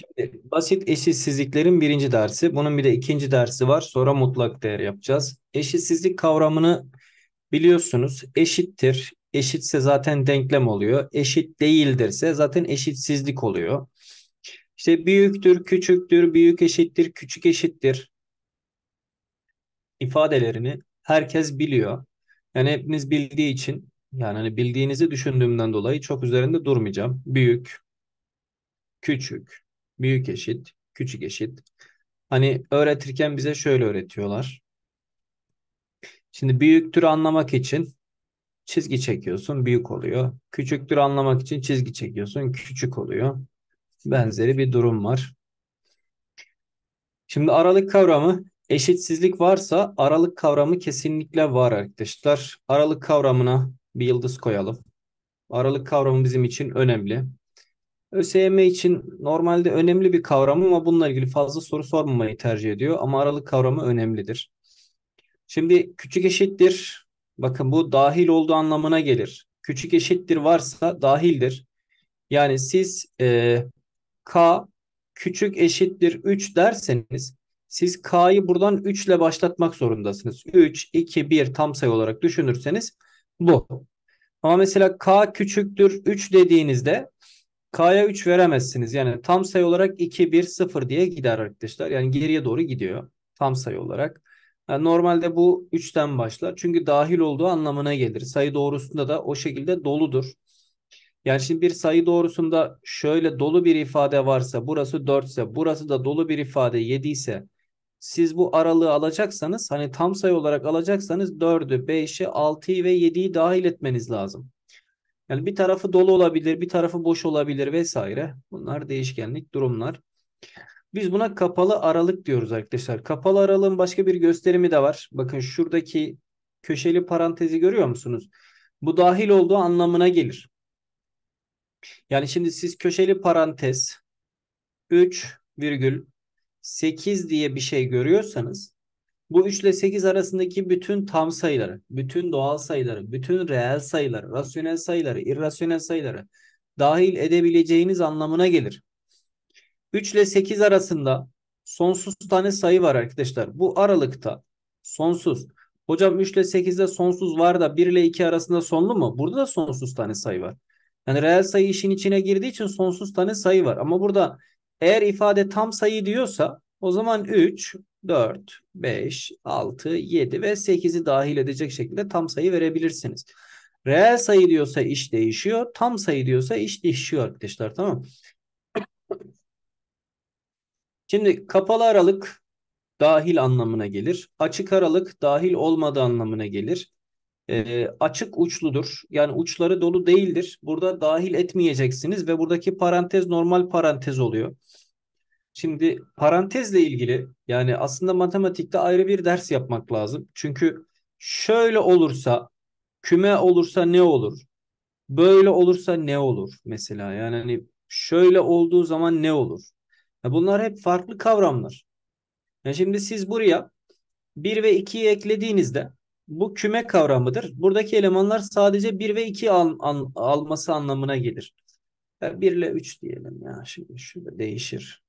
Şimdi basit eşitsizliklerin birinci dersi. Bunun bir de ikinci dersi var. Sonra mutlak değer yapacağız. Eşitsizlik kavramını biliyorsunuz. Eşittir. Eşitse zaten denklem oluyor. Eşit değildirse zaten eşitsizlik oluyor. İşte büyüktür, küçüktür, büyük eşittir, küçük eşittir ifadelerini herkes biliyor. Yani hepiniz bildiği için yani hani bildiğinizi düşündüğümden dolayı çok üzerinde durmayacağım. Büyük, küçük, büyük eşit, küçük eşit. Hani öğretirken bize şöyle öğretiyorlar. Şimdi büyüktür anlamak için çizgi çekiyorsun, büyük oluyor. Küçüktür anlamak için çizgi çekiyorsun, küçük oluyor. Benzeri bir durum var. Şimdi aralık kavramı eşitsizlik varsa aralık kavramı kesinlikle var arkadaşlar. Aralık kavramına bir yıldız koyalım. Aralık kavramı bizim için önemli. ÖSYM için normalde önemli bir kavram ama bununla ilgili fazla soru sormamayı tercih ediyor. Ama aralık kavramı önemlidir. Şimdi küçük eşittir. Bakın bu dahil olduğu anlamına gelir. Küçük eşittir varsa dahildir. Yani siz e, K küçük eşittir 3 derseniz siz K'yı buradan 3 ile başlatmak zorundasınız. 3, 2, 1 tam sayı olarak düşünürseniz bu. Ama mesela K küçüktür 3 dediğinizde K'ya 3 veremezsiniz. Yani tam sayı olarak 2, 1, 0 diye gider arkadaşlar. Yani geriye doğru gidiyor tam sayı olarak. Yani normalde bu 3'ten başlar. Çünkü dahil olduğu anlamına gelir. Sayı doğrusunda da o şekilde doludur. Yani şimdi bir sayı doğrusunda şöyle dolu bir ifade varsa burası 4 ise burası da dolu bir ifade 7 ise siz bu aralığı alacaksanız hani tam sayı olarak alacaksanız 4'ü, 5'i, 6'yı ve 7'yi dahil etmeniz lazım. Yani bir tarafı dolu olabilir, bir tarafı boş olabilir vesaire. Bunlar değişkenlik durumlar. Biz buna kapalı aralık diyoruz arkadaşlar. Kapalı aralığın başka bir gösterimi de var. Bakın şuradaki köşeli parantezi görüyor musunuz? Bu dahil olduğu anlamına gelir. Yani şimdi siz köşeli parantez 3,8 diye bir şey görüyorsanız bu 3 ile 8 arasındaki bütün tam sayıları, bütün doğal sayıları, bütün reel sayıları, rasyonel sayıları, irrasyonel sayıları dahil edebileceğiniz anlamına gelir. 3 ile 8 arasında sonsuz tane sayı var arkadaşlar. Bu aralıkta sonsuz. Hocam 3 ile 8'de sonsuz var da 1 ile 2 arasında sonlu mu? Burada da sonsuz tane sayı var. Yani reel sayı işin içine girdiği için sonsuz tane sayı var. Ama burada eğer ifade tam sayı diyorsa o zaman 3 4, 5, 6, 7 ve 8'i dahil edecek şekilde tam sayı verebilirsiniz. Reel sayı diyorsa iş değişiyor. Tam sayı diyorsa iş değişiyor arkadaşlar tamam Şimdi kapalı aralık dahil anlamına gelir. Açık aralık dahil olmadığı anlamına gelir. E, açık uçludur. Yani uçları dolu değildir. Burada dahil etmeyeceksiniz ve buradaki parantez normal parantez oluyor. Şimdi parantezle ilgili yani aslında matematikte ayrı bir ders yapmak lazım. Çünkü şöyle olursa küme olursa ne olur? Böyle olursa ne olur mesela? Yani hani şöyle olduğu zaman ne olur? Ya bunlar hep farklı kavramlar. Yani şimdi siz buraya 1 ve 2'yi eklediğinizde bu küme kavramıdır. Buradaki elemanlar sadece 1 ve 2 al, al, alması anlamına gelir. 1 ile 3 diyelim ya. Şimdi şu değişir.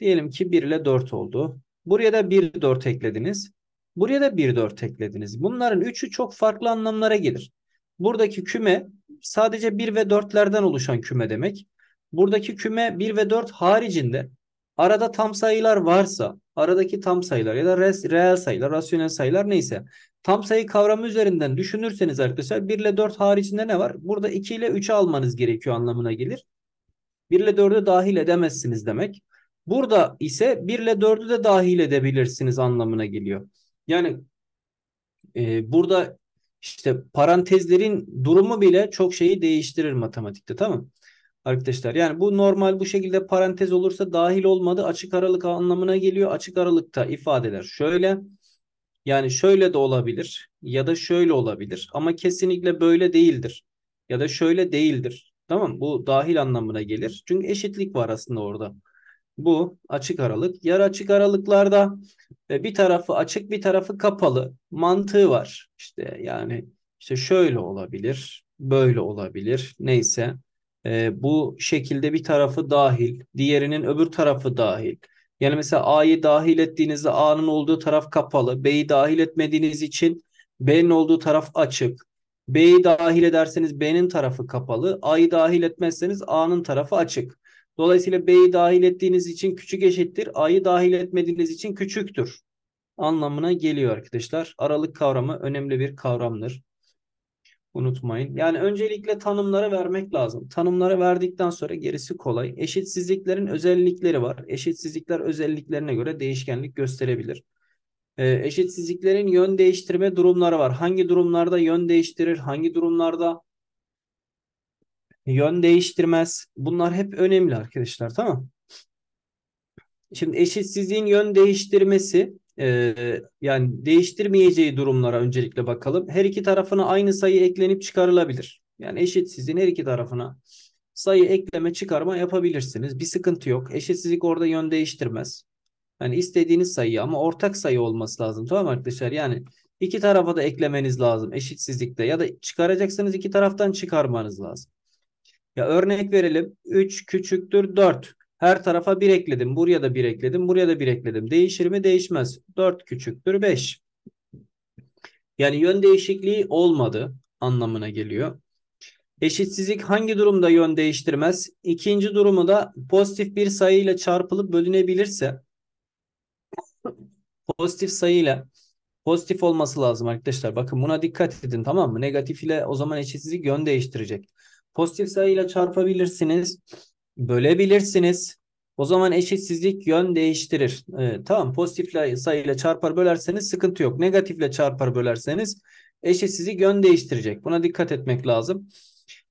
Diyelim ki 1 ile 4 oldu. Buraya da 1 4 eklediniz. Buraya da 1 4 eklediniz. Bunların üçü çok farklı anlamlara gelir. Buradaki küme sadece 1 ve 4'lerden oluşan küme demek. Buradaki küme 1 ve 4 haricinde arada tam sayılar varsa aradaki tam sayılar ya da reel sayılar, rasyonel sayılar neyse tam sayı kavramı üzerinden düşünürseniz arkadaşlar 1 ile 4 haricinde ne var? Burada 2 ile 3'ü almanız gerekiyor anlamına gelir. 1 ile 4'ü dahil edemezsiniz demek. Burada ise 1 ile 4'ü de dahil edebilirsiniz anlamına geliyor. Yani e, burada işte parantezlerin durumu bile çok şeyi değiştirir matematikte tamam Arkadaşlar yani bu normal bu şekilde parantez olursa dahil olmadı açık aralık anlamına geliyor. Açık aralıkta ifadeler şöyle yani şöyle de olabilir ya da şöyle olabilir ama kesinlikle böyle değildir ya da şöyle değildir. Tamam bu dahil anlamına gelir. Çünkü eşitlik var aslında orada bu açık aralık. Yarı açık aralıklarda e, bir tarafı açık bir tarafı kapalı mantığı var. İşte yani işte şöyle olabilir, böyle olabilir neyse. E, bu şekilde bir tarafı dahil, diğerinin öbür tarafı dahil. Yani mesela A'yı dahil ettiğinizde A'nın olduğu taraf kapalı. B'yi dahil etmediğiniz için B'nin olduğu taraf açık. B'yi dahil ederseniz B'nin tarafı kapalı. A'yı dahil etmezseniz A'nın tarafı açık. Dolayısıyla B'yi dahil ettiğiniz için küçük eşittir. A'yı dahil etmediğiniz için küçüktür anlamına geliyor arkadaşlar. Aralık kavramı önemli bir kavramdır. Unutmayın. Yani öncelikle tanımlara vermek lazım. Tanımlara verdikten sonra gerisi kolay. Eşitsizliklerin özellikleri var. Eşitsizlikler özelliklerine göre değişkenlik gösterebilir. Ee, eşitsizliklerin yön değiştirme durumları var. Hangi durumlarda yön değiştirir, hangi durumlarda yön değiştirmez. Bunlar hep önemli arkadaşlar tamam Şimdi eşitsizliğin yön değiştirmesi e, yani değiştirmeyeceği durumlara öncelikle bakalım. Her iki tarafına aynı sayı eklenip çıkarılabilir. Yani eşitsizliğin her iki tarafına sayı ekleme çıkarma yapabilirsiniz. Bir sıkıntı yok. Eşitsizlik orada yön değiştirmez. Yani istediğiniz sayı ama ortak sayı olması lazım. Tamam arkadaşlar? Yani iki tarafa da eklemeniz lazım eşitsizlikte ya da çıkaracaksanız iki taraftan çıkarmanız lazım. Ya örnek verelim 3 küçüktür 4. Her tarafa 1 ekledim. Buraya da 1 ekledim. Buraya da 1 ekledim. Değişir mi? Değişmez. 4 küçüktür 5. Yani yön değişikliği olmadı anlamına geliyor. Eşitsizlik hangi durumda yön değiştirmez? İkinci durumu da pozitif bir sayıyla çarpılıp bölünebilirse pozitif sayıyla pozitif olması lazım arkadaşlar. Bakın buna dikkat edin tamam mı? Negatif ile o zaman eşitsizlik yön değiştirecek. Pozitif sayıyla çarpabilirsiniz. Bölebilirsiniz. O zaman eşitsizlik yön değiştirir. Evet, tamam pozitif sayıyla çarpar bölerseniz sıkıntı yok. Negatifle çarpar bölerseniz eşitsizlik yön değiştirecek. Buna dikkat etmek lazım.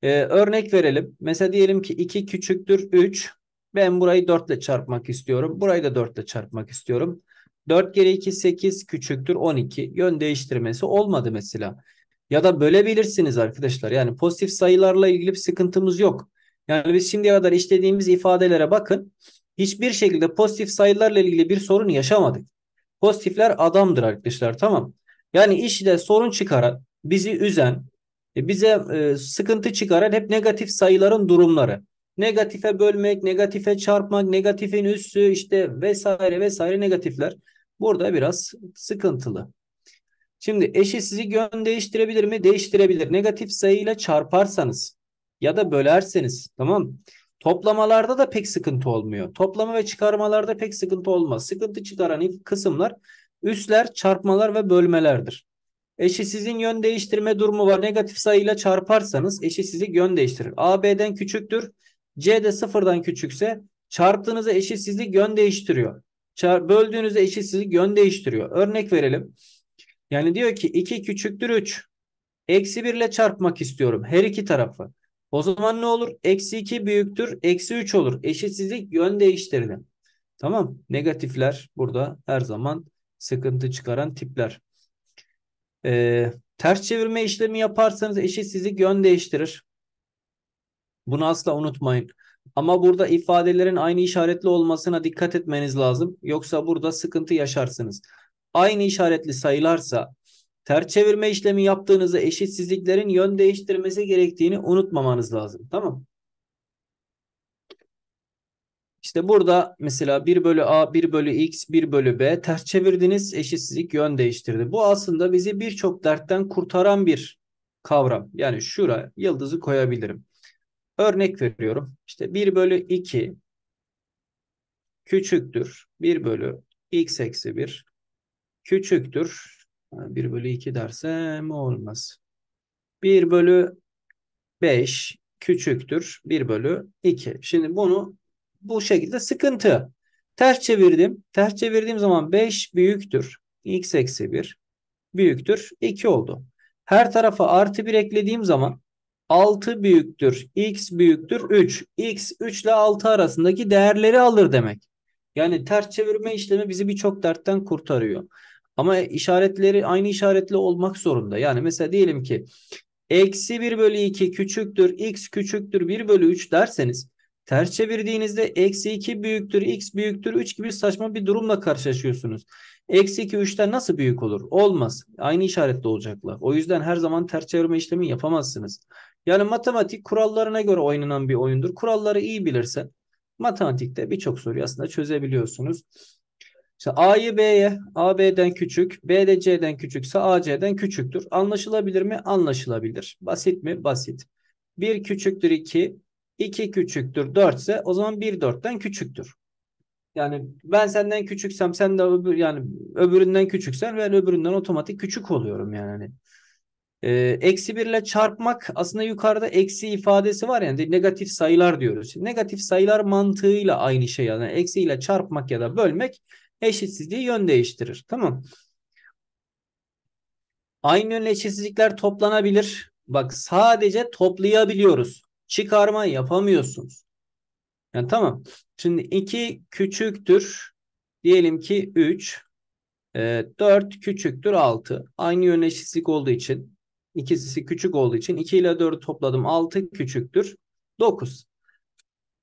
Ee, örnek verelim. Mesela diyelim ki 2 küçüktür 3. Ben burayı 4 ile çarpmak istiyorum. Burayı da 4 ile çarpmak istiyorum. 4 geri 2 8 küçüktür 12. Yön değiştirmesi olmadı mesela. Ya da bölebilirsiniz arkadaşlar. Yani pozitif sayılarla ilgili bir sıkıntımız yok. Yani biz şimdiye kadar işlediğimiz ifadelere bakın. Hiçbir şekilde pozitif sayılarla ilgili bir sorun yaşamadık. Pozitifler adamdır arkadaşlar tamam. Yani işte sorun çıkaran, bizi üzen, e, bize e, sıkıntı çıkaran hep negatif sayıların durumları. Negatife bölmek, negatife çarpmak, negatifin üssü işte vesaire vesaire negatifler. Burada biraz sıkıntılı. Şimdi sizi yön değiştirebilir mi? Değiştirebilir. Negatif sayıyla çarparsanız ya da bölerseniz tamam Toplamalarda da pek sıkıntı olmuyor. Toplama ve çıkarmalarda pek sıkıntı olmaz. Sıkıntı çıkaran kısımlar üsler, çarpmalar ve bölmelerdir. sizin yön değiştirme durumu var. Negatif sayıyla çarparsanız sizi yön değiştirir. A B'den küçüktür. C de sıfırdan küçükse çarptığınızda sizi yön değiştiriyor. Çar böldüğünüzde sizi yön değiştiriyor. Örnek verelim. Yani diyor ki 2 küçüktür 3. Eksi 1 ile çarpmak istiyorum her iki tarafı. O zaman ne olur? Eksi 2 büyüktür. Eksi 3 olur. Eşitsizlik yön değiştirdi. Tamam. Negatifler burada her zaman sıkıntı çıkaran tipler. Ee, ters çevirme işlemi yaparsanız eşitsizlik yön değiştirir. Bunu asla unutmayın. Ama burada ifadelerin aynı işaretli olmasına dikkat etmeniz lazım. Yoksa burada sıkıntı yaşarsınız aynı işaretli sayılarsa ters çevirme işlemi yaptığınızda eşitsizliklerin yön değiştirmesi gerektiğini unutmamanız lazım. Tamam İşte burada mesela 1 bölü a, 1 bölü x, 1 bölü b ters çevirdiniz eşitsizlik yön değiştirdi. Bu aslında bizi birçok dertten kurtaran bir kavram. Yani şura yıldızı koyabilirim. Örnek veriyorum. İşte 1 bölü 2 küçüktür. 1 bölü x eksi 1 küçüktür. 1 bölü 2 dersem olmaz. 1 bölü 5 küçüktür. 1 bölü 2. Şimdi bunu bu şekilde sıkıntı. Ters çevirdim. Ters çevirdiğim zaman 5 büyüktür. X eksi 1 büyüktür. 2 oldu. Her tarafa artı 1 eklediğim zaman 6 büyüktür. X büyüktür. 3. X 3 ile 6 arasındaki değerleri alır demek. Yani ters çevirme işlemi bizi birçok dertten kurtarıyor. Ama işaretleri aynı işaretli olmak zorunda. Yani mesela diyelim ki eksi 1 bölü 2 küçüktür x küçüktür 1 bölü 3 derseniz ters çevirdiğinizde eksi 2 büyüktür x büyüktür 3 gibi saçma bir durumla karşılaşıyorsunuz. Eksi 2 3'ten nasıl büyük olur? Olmaz. Aynı işaretli olacaklar. O yüzden her zaman ters çevirme işlemi yapamazsınız. Yani matematik kurallarına göre oynanan bir oyundur. Kuralları iyi bilirsen matematikte birçok soruyu aslında çözebiliyorsunuz. İşte A'yı B'ye, A B'den küçük, B de C'den küçükse A C'den küçüktür. Anlaşılabilir mi? Anlaşılabilir. Basit mi? Basit. 1 küçüktür 2, 2 küçüktür 4 ise o zaman 1 4'ten küçüktür. Yani ben senden küçüksem sen de öbür yani öbüründen küçüksen ben öbüründen otomatik küçük oluyorum yani. Ee, eksi bir ile çarpmak aslında yukarıda eksi ifadesi var yani negatif sayılar diyoruz. Negatif sayılar mantığıyla aynı şey yani eksi ile çarpmak ya da bölmek eşitsizliği yön değiştirir. Tamam. Aynı yönlü eşitsizlikler toplanabilir. Bak sadece toplayabiliyoruz. Çıkarma yapamıyorsunuz. Yani tamam. Şimdi 2 küçüktür. Diyelim ki 3. E, ee, küçüktür 6. Aynı yönlü eşitsizlik olduğu için ikisi küçük olduğu için 2 ile 4'ü topladım. 6 küçüktür. 9.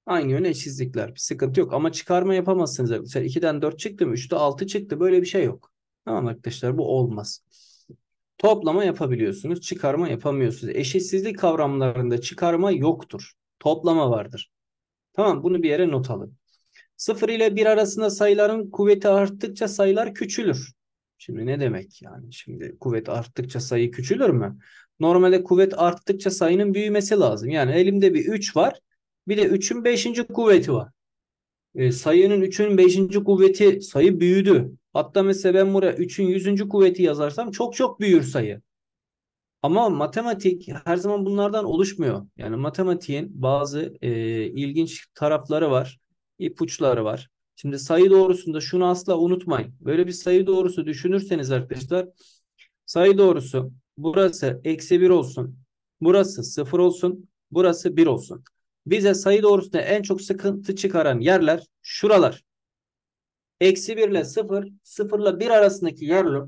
Aynı yöne çizdikler. Bir sıkıntı yok. Ama çıkarma yapamazsınız arkadaşlar. 2'den 4 çıktı mı? 3'te 6 çıktı. Böyle bir şey yok. Tamam arkadaşlar bu olmaz. Toplama yapabiliyorsunuz. Çıkarma yapamıyorsunuz. Eşitsizlik kavramlarında çıkarma yoktur. Toplama vardır. Tamam bunu bir yere not alın. 0 ile 1 arasında sayıların kuvveti arttıkça sayılar küçülür. Şimdi ne demek yani? Şimdi kuvvet arttıkça sayı küçülür mü? Normalde kuvvet arttıkça sayının büyümesi lazım. Yani elimde bir 3 var. Bir de 3'ün 5. kuvveti var. E, sayının 3'ün 5. kuvveti sayı büyüdü. Hatta mesela ben buraya 3'ün 100. kuvveti yazarsam çok çok büyür sayı. Ama matematik her zaman bunlardan oluşmuyor. Yani matematiğin bazı e, ilginç tarafları var, ipuçları var. Şimdi sayı doğrusunda şunu asla unutmayın. Böyle bir sayı doğrusu düşünürseniz arkadaşlar, sayı doğrusu burası eksi 1 olsun, burası 0 olsun, burası 1 olsun. Bize sayı doğrusunda en çok sıkıntı çıkaran yerler şuralar. Eksi 1 ile 0, 0 ile 1 arasındaki yerler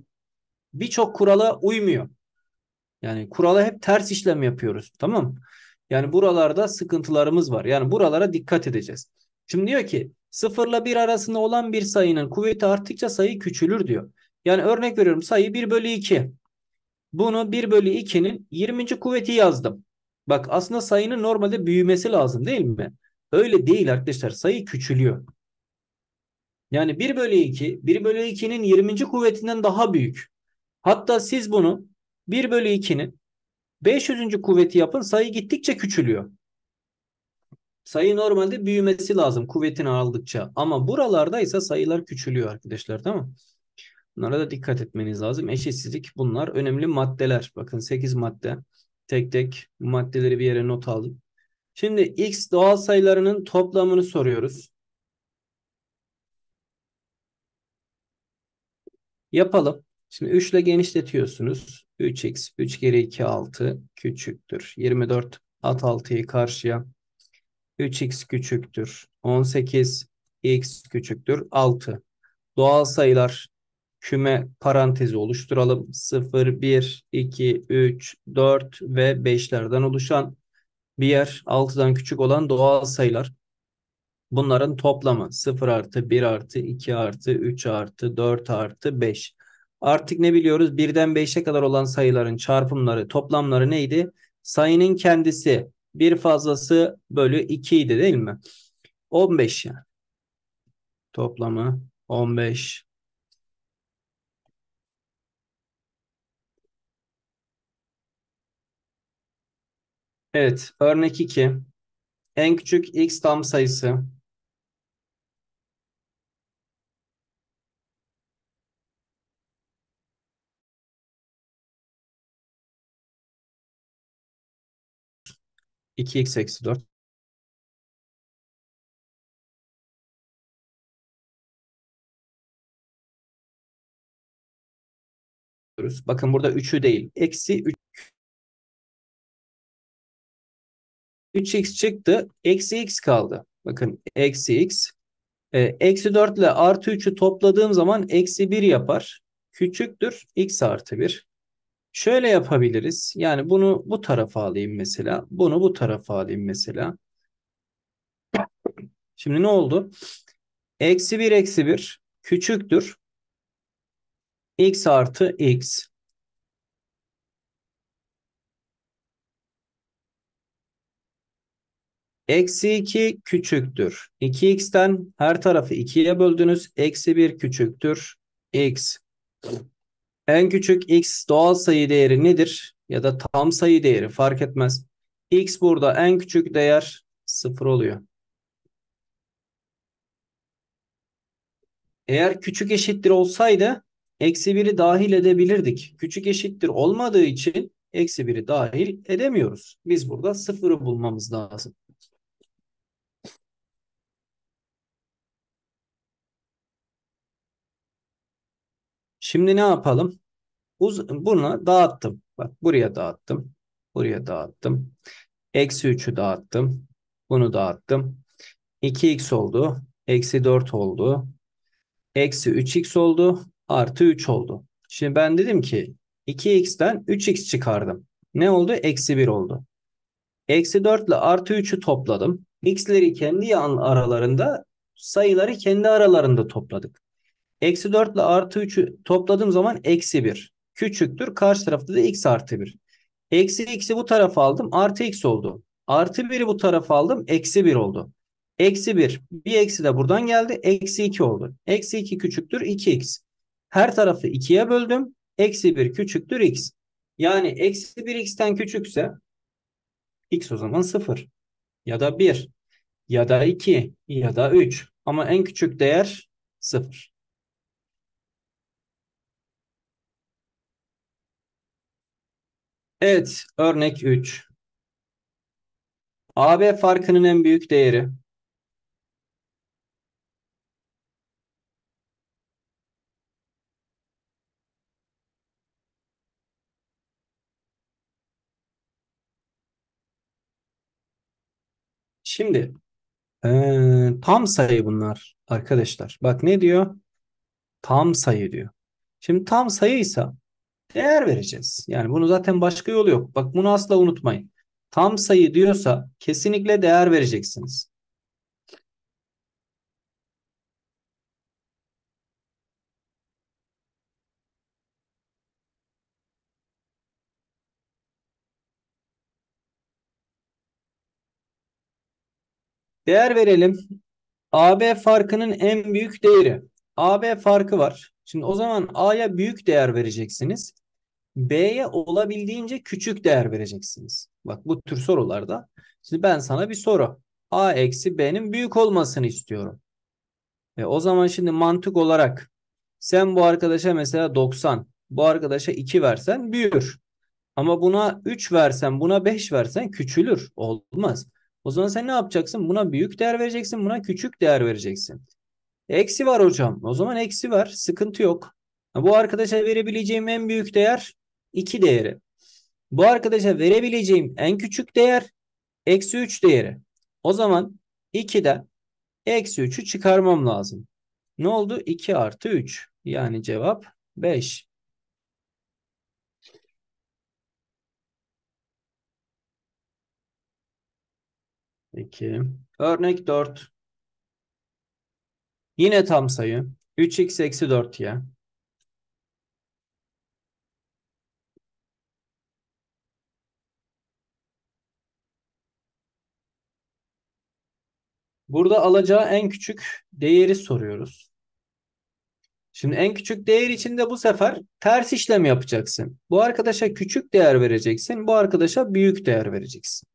birçok kurala uymuyor. Yani kurala hep ters işlem yapıyoruz. Tamam mı? Yani buralarda sıkıntılarımız var. Yani buralara dikkat edeceğiz. Şimdi diyor ki 0 ile 1 arasında olan bir sayının kuvveti arttıkça sayı küçülür diyor. Yani örnek veriyorum sayı 1 bölü 2. Bunu 1 bölü 2'nin 20. kuvveti yazdım. Bak aslında sayının normalde büyümesi lazım değil mi? Öyle değil arkadaşlar. Sayı küçülüyor. Yani 1 bölü 2, 1 bölü 2'nin 20. kuvvetinden daha büyük. Hatta siz bunu 1 bölü 2'nin 500. kuvveti yapın sayı gittikçe küçülüyor. Sayı normalde büyümesi lazım kuvvetini aldıkça. Ama buralardaysa sayılar küçülüyor arkadaşlar tamam Bunlara da dikkat etmeniz lazım. Eşitsizlik bunlar önemli maddeler. Bakın 8 madde tek tek maddeleri bir yere not aldım. Şimdi x doğal sayılarının toplamını soruyoruz. Yapalım. Şimdi 3 ile genişletiyorsunuz. 3x 3 kere 2 6 küçüktür. 24 at 6'yı karşıya. 3x küçüktür. 18 x küçüktür 6. Doğal sayılar küme parantezi oluşturalım. 0, 1, 2, 3, 4 ve 5'lerden oluşan bir yer 6'dan küçük olan doğal sayılar. Bunların toplamı 0 artı 1 artı 2 artı 3 artı 4 artı 5. Artık ne biliyoruz? 1'den 5'e kadar olan sayıların çarpımları, toplamları neydi? Sayının kendisi 1 fazlası bölü 2 idi değil mi? 15 yani. Toplamı 15 Evet, örnek 2. En küçük x tam sayısı. iki x eksi dört. Bakın burada üçü değil. Eksi üç. 3x çıktı. Eksi x kaldı. Bakın eksi x. E, eksi 4 ile artı 3'ü topladığım zaman eksi 1 yapar. Küçüktür x artı 1. Şöyle yapabiliriz. Yani bunu bu tarafa alayım mesela. Bunu bu tarafa alayım mesela. Şimdi ne oldu? Eksi 1 eksi 1 küçüktür. x artı x. Eksi 2 küçüktür. 2x'ten her tarafı 2'ye böldünüz. Eksi 1 küçüktür. x. En küçük x doğal sayı değeri nedir? Ya da tam sayı değeri fark etmez. x burada en küçük değer 0 oluyor. Eğer küçük eşittir olsaydı eksi 1'i dahil edebilirdik. Küçük eşittir olmadığı için eksi 1'i dahil edemiyoruz. Biz burada 0'ı bulmamız lazım. Şimdi ne yapalım? Uz bunu dağıttım. Bak buraya dağıttım. Buraya dağıttım. Eksi 3'ü dağıttım. Bunu dağıttım. 2x oldu. Eksi 4 oldu. Eksi 3x oldu. Artı 3 oldu. Şimdi ben dedim ki 2x'ten 3x çıkardım. Ne oldu? Eksi 1 oldu. Eksi 4 ile artı 3'ü topladım. X'leri kendi aralarında sayıları kendi aralarında topladık. Eksi 4 ile artı 3'ü topladığım zaman eksi 1. Küçüktür. Karşı tarafta da x artı 1. Eksi x'i bu tarafa aldım. Artı x oldu. Artı 1'i bu tarafa aldım. Eksi 1 oldu. Eksi 1. Bir eksi de buradan geldi. Eksi 2 oldu. Eksi 2 küçüktür 2x. Her tarafı 2'ye böldüm. Eksi 1 küçüktür x. Yani eksi 1 x'ten küçükse x o zaman 0 ya da 1 ya da 2 ya da 3 ama en küçük değer 0. Evet, örnek 3. AB farkının en büyük değeri. Şimdi ee, tam sayı bunlar arkadaşlar. Bak ne diyor? Tam sayı diyor. Şimdi tam sayıysa değer vereceğiz. Yani bunu zaten başka yolu yok. Bak bunu asla unutmayın. Tam sayı diyorsa kesinlikle değer vereceksiniz. Değer verelim. AB farkının en büyük değeri. AB farkı var. Şimdi o zaman A'ya büyük değer vereceksiniz. B'ye olabildiğince küçük değer vereceksiniz. Bak bu tür sorularda. Şimdi ben sana bir soru. A eksi B'nin büyük olmasını istiyorum. E o zaman şimdi mantık olarak sen bu arkadaşa mesela 90, bu arkadaşa 2 versen büyür. Ama buna 3 versen, buna 5 versen küçülür. Olmaz. O zaman sen ne yapacaksın? Buna büyük değer vereceksin, buna küçük değer vereceksin. Eksi var hocam. O zaman eksi var. Sıkıntı yok. Bu arkadaşa verebileceğim en büyük değer 2 değeri. Bu arkadaşa verebileceğim en küçük değer eksi 3 değeri. O zaman 2'den eksi 3'ü çıkarmam lazım. Ne oldu? 2 artı 3. Yani cevap 5. Peki. Örnek 4. Yine tam sayı 3x eksi 4y. Burada alacağı en küçük değeri soruyoruz. Şimdi en küçük değer için de bu sefer ters işlem yapacaksın. Bu arkadaşa küçük değer vereceksin. Bu arkadaşa büyük değer vereceksin.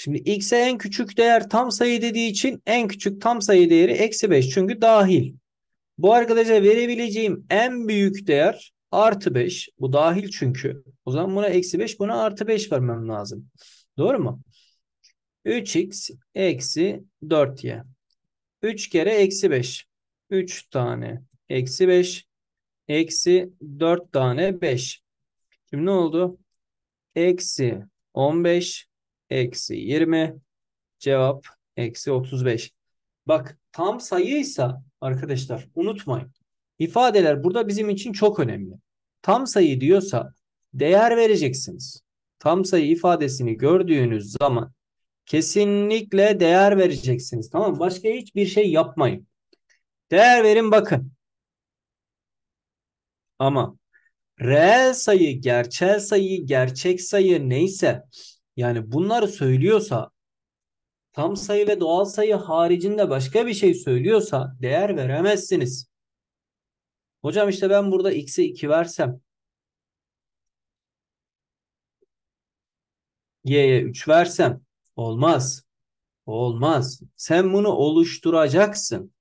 Şimdi x'e en küçük değer tam sayı dediği için en küçük tam sayı değeri eksi 5 çünkü dahil. Bu arkadaşa verebileceğim en büyük değer artı 5. Bu dahil çünkü. O zaman buna eksi 5 buna artı 5 vermem lazım. Doğru mu? 3x eksi 4y. 3 kere eksi 5. 3 tane eksi 5. Eksi 4 tane 5. Şimdi ne oldu? Eksi 15 eksi 20. Cevap eksi 35. Bak tam sayıysa arkadaşlar unutmayın. İfadeler burada bizim için çok önemli. Tam sayı diyorsa değer vereceksiniz. Tam sayı ifadesini gördüğünüz zaman kesinlikle değer vereceksiniz. Tamam mı? Başka hiçbir şey yapmayın. Değer verin bakın. Ama reel sayı, gerçel sayı, gerçek sayı neyse yani bunları söylüyorsa tam sayı ve doğal sayı haricinde başka bir şey söylüyorsa değer veremezsiniz. Hocam işte ben burada x'e 2 versem y'ye 3 versem olmaz. Olmaz. Sen bunu oluşturacaksın.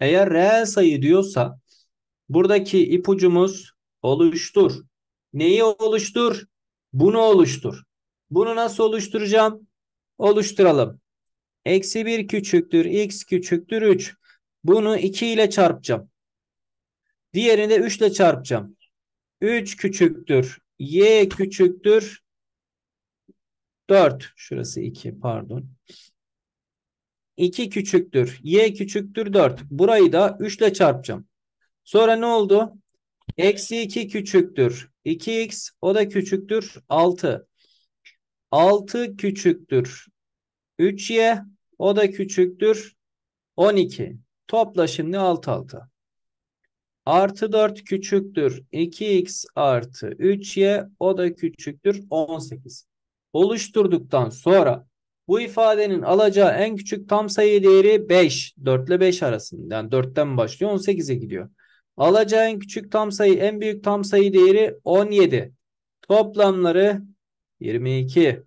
Eğer reel sayı diyorsa buradaki ipucumuz oluştur. Neyi oluştur? Bunu oluştur. Bunu nasıl oluşturacağım? Oluşturalım. Eksi 1 küçüktür. X küçüktür 3. Bunu 2 ile çarpacağım. Diğerini de 3 ile çarpacağım. 3 küçüktür. Y küçüktür. 4. Şurası 2 pardon. 2 küçüktür. Y küçüktür 4. Burayı da 3 ile çarpacağım. Sonra ne oldu? Eksi 2 küçüktür. 2x o da küçüktür 6. 6 küçüktür 3y o da küçüktür 12. Topla şimdi alt alta. Artı 4 küçüktür 2x artı 3y o da küçüktür 18. Oluşturduktan sonra bu ifadenin alacağı en küçük tam sayı değeri 5. 4 ile 5 arasında. Yani 4'ten başlıyor 18'e gidiyor. Alacağı en küçük tam sayı en büyük tam sayı değeri 17. Toplamları 22.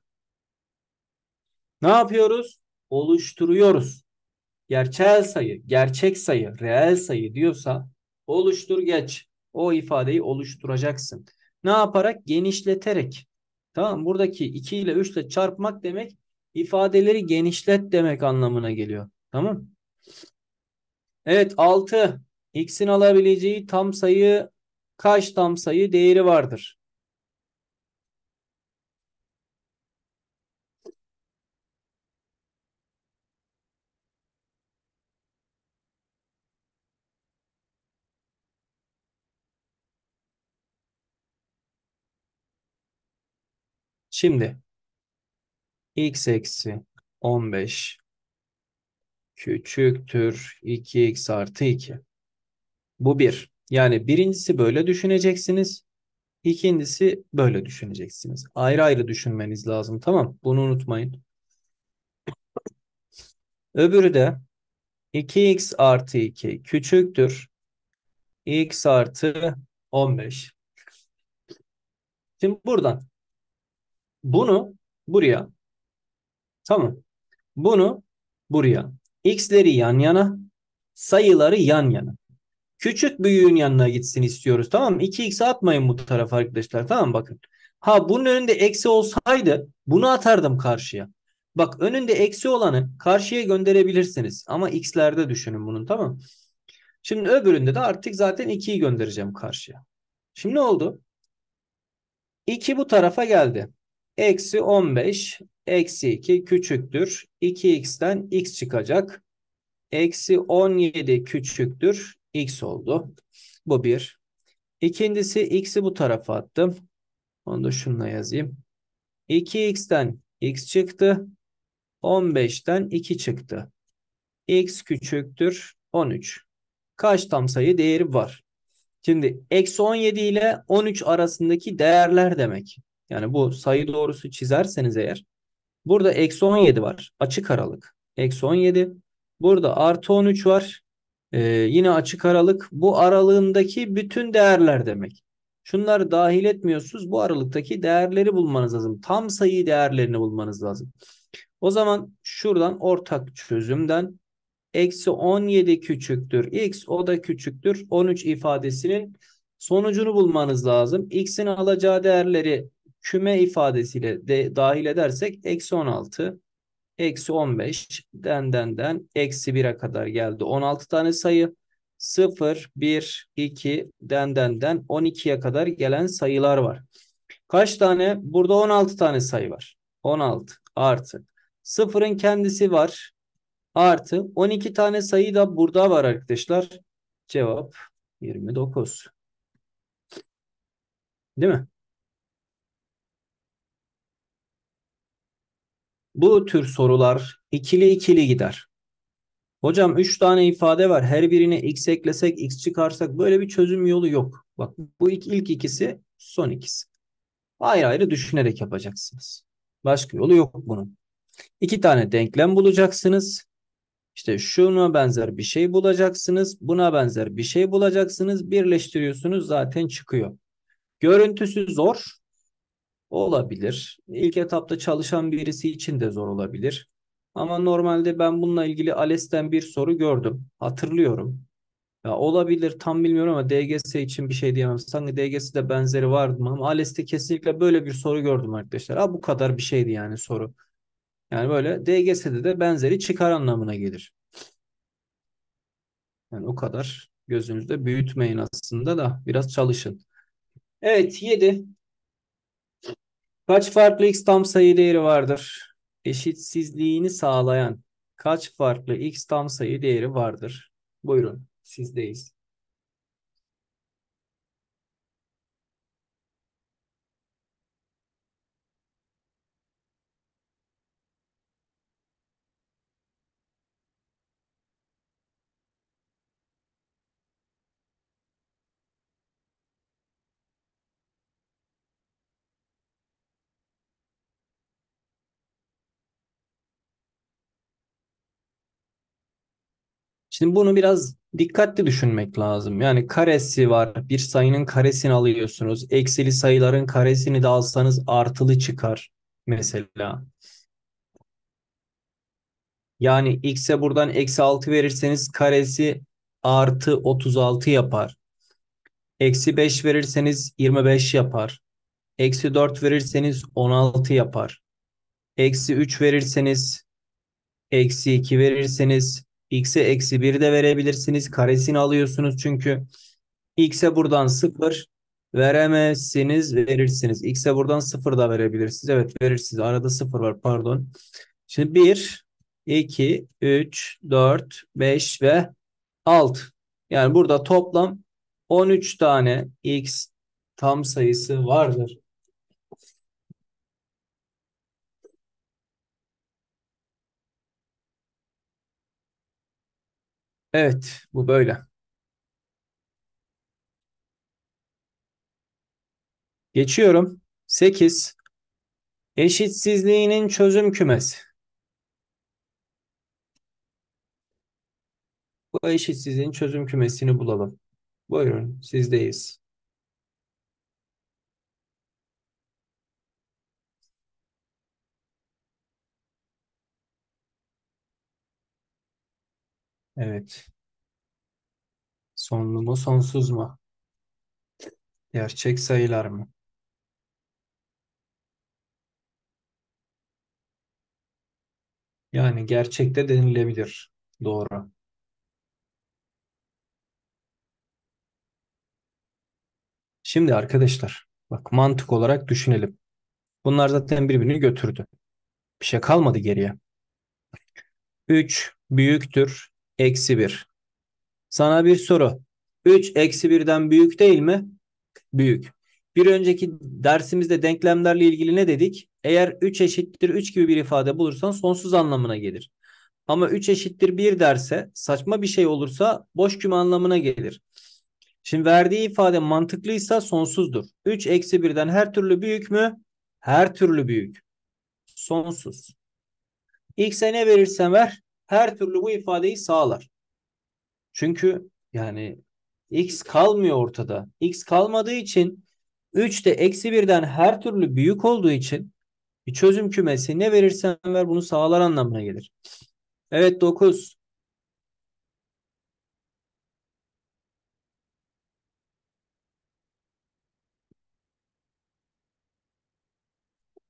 Ne yapıyoruz? Oluşturuyoruz. Gerçel sayı, gerçek sayı, reel sayı diyorsa oluştur geç. O ifadeyi oluşturacaksın. Ne yaparak? Genişleterek. Tamam Buradaki 2 ile 3 ile çarpmak demek ifadeleri genişlet demek anlamına geliyor. Tamam Evet 6. X'in alabileceği tam sayı kaç tam sayı değeri vardır? Şimdi x eksi 15 küçüktür 2x artı 2. Bu bir. Yani birincisi böyle düşüneceksiniz. İkincisi böyle düşüneceksiniz. Ayrı ayrı düşünmeniz lazım. Tamam. Bunu unutmayın. Öbürü de 2x artı 2 küçüktür. x artı 15. Şimdi buradan bunu buraya. Tamam. Bunu buraya. X'leri yan yana. Sayıları yan yana. Küçük büyüğün yanına gitsin istiyoruz. Tamam mı? 2x atmayın bu tarafa arkadaşlar. Tamam Bakın. Ha bunun önünde eksi olsaydı bunu atardım karşıya. Bak önünde eksi olanı karşıya gönderebilirsiniz. Ama x'lerde düşünün bunun tamam Şimdi öbüründe de artık zaten 2'yi göndereceğim karşıya. Şimdi ne oldu? 2 bu tarafa geldi. Eksi 15 eksi 2 küçüktür. 2x'ten x çıkacak. Eksi 17 küçüktür. x oldu. Bu bir. İkincisi x'i bu tarafa attım. Onu da şununla yazayım. 2x'ten x çıktı. 15'ten 2 çıktı. x küçüktür 13. Kaç tam sayı değeri var? Şimdi eksi 17 ile 13 arasındaki değerler demek. Yani bu sayı doğrusu çizerseniz eğer burada eksi 17 var. Açık aralık. Eksi 17. Burada artı 13 var. Ee, yine açık aralık. Bu aralığındaki bütün değerler demek. Şunları dahil etmiyorsunuz. Bu aralıktaki değerleri bulmanız lazım. Tam sayı değerlerini bulmanız lazım. O zaman şuradan ortak çözümden eksi 17 küçüktür x o da küçüktür 13 ifadesinin sonucunu bulmanız lazım. x'in alacağı değerleri küme ifadesiyle de dahil edersek eksi 16, eksi 15, den den den, eksi 1'e kadar geldi. 16 tane sayı 0, 1, 2, den den den 12'ye kadar gelen sayılar var. Kaç tane? Burada 16 tane sayı var. 16 artı. Sıfırın kendisi var. Artı 12 tane sayı da burada var arkadaşlar. Cevap 29. Değil mi? bu tür sorular ikili ikili gider. Hocam 3 tane ifade var. Her birine x eklesek, x çıkarsak böyle bir çözüm yolu yok. Bak bu ilk, ilk ikisi, son ikisi. Ayrı ayrı düşünerek yapacaksınız. Başka yolu yok bunun. İki tane denklem bulacaksınız. İşte şuna benzer bir şey bulacaksınız. Buna benzer bir şey bulacaksınız. Birleştiriyorsunuz zaten çıkıyor. Görüntüsü zor olabilir. İlk etapta çalışan birisi için de zor olabilir. Ama normalde ben bununla ilgili ALES'ten bir soru gördüm. Hatırlıyorum. Ya olabilir tam bilmiyorum ama DGS için bir şey diyemem. Sanki DGS'de benzeri vardı mı? Ama ALES'te kesinlikle böyle bir soru gördüm arkadaşlar. Ha bu kadar bir şeydi yani soru. Yani böyle DGS'de de benzeri çıkar anlamına gelir. Yani o kadar gözünüzde büyütmeyin aslında da biraz çalışın. Evet 7 Kaç farklı x tam sayı değeri vardır? Eşitsizliğini sağlayan kaç farklı x tam sayı değeri vardır? Buyurun sizdeyiz. Şimdi bunu biraz dikkatli düşünmek lazım. Yani karesi var. Bir sayının karesini alıyorsunuz. Eksili sayıların karesini de alsanız artılı çıkar mesela. Yani x'e buradan eksi 6 verirseniz karesi artı 36 yapar. Eksi 5 verirseniz 25 yapar. Eksi 4 verirseniz 16 yapar. Eksi 3 verirseniz, eksi 2 verirseniz X'e eksi 1 de verebilirsiniz. Karesini alıyorsunuz çünkü. X'e buradan 0 veremezsiniz verirsiniz. X'e buradan 0 da verebilirsiniz. Evet verirsiniz. Arada 0 var pardon. Şimdi 1, 2, 3, 4, 5 ve 6. Yani burada toplam 13 tane X tam sayısı vardır. Evet, bu böyle. Geçiyorum. 8. Eşitsizliğinin çözüm kümesi. Bu eşitsizliğin çözüm kümesini bulalım. Buyurun, sizdeyiz. Evet. Sonlu mu sonsuz mu? Gerçek sayılar mı? Yani gerçekte denilebilir. Doğru. Şimdi arkadaşlar bak mantık olarak düşünelim. Bunlar zaten birbirini götürdü. Bir şey kalmadı geriye. 3 büyüktür eksi 1. Sana bir soru. 3 eksi 1'den büyük değil mi? Büyük. Bir önceki dersimizde denklemlerle ilgili ne dedik? Eğer 3 eşittir 3 gibi bir ifade bulursan sonsuz anlamına gelir. Ama 3 eşittir 1 derse saçma bir şey olursa boş küme anlamına gelir. Şimdi verdiği ifade mantıklıysa sonsuzdur. 3 eksi 1'den her türlü büyük mü? Her türlü büyük. Sonsuz. X'e ne verirsen ver her türlü bu ifadeyi sağlar. Çünkü yani x kalmıyor ortada. x kalmadığı için 3 de eksi 1'den her türlü büyük olduğu için bir çözüm kümesi ne verirsen ver bunu sağlar anlamına gelir. Evet 9.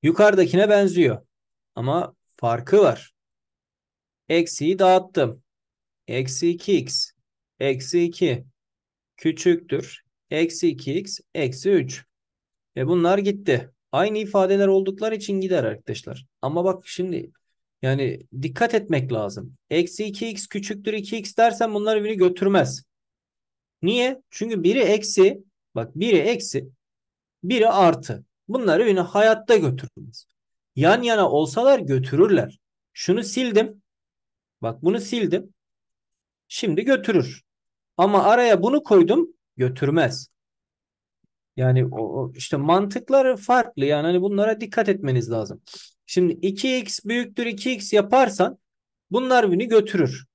Yukarıdakine benziyor ama farkı var. Eksiyi dağıttım. Eksi 2x. Eksi 2 küçüktür. Eksi 2x. Eksi 3. Ve bunlar gitti. Aynı ifadeler oldukları için gider arkadaşlar. Ama bak şimdi yani dikkat etmek lazım. Eksi 2x küçüktür 2x dersen bunlar birbirini götürmez. Niye? Çünkü biri eksi bak biri eksi biri artı. Bunları birbirini hayatta götürmez. Yan yana olsalar götürürler. Şunu sildim. Bak bunu sildim. Şimdi götürür. Ama araya bunu koydum götürmez. Yani o, işte mantıkları farklı. Yani hani bunlara dikkat etmeniz lazım. Şimdi 2x büyüktür 2x yaparsan bunlar birini götürür.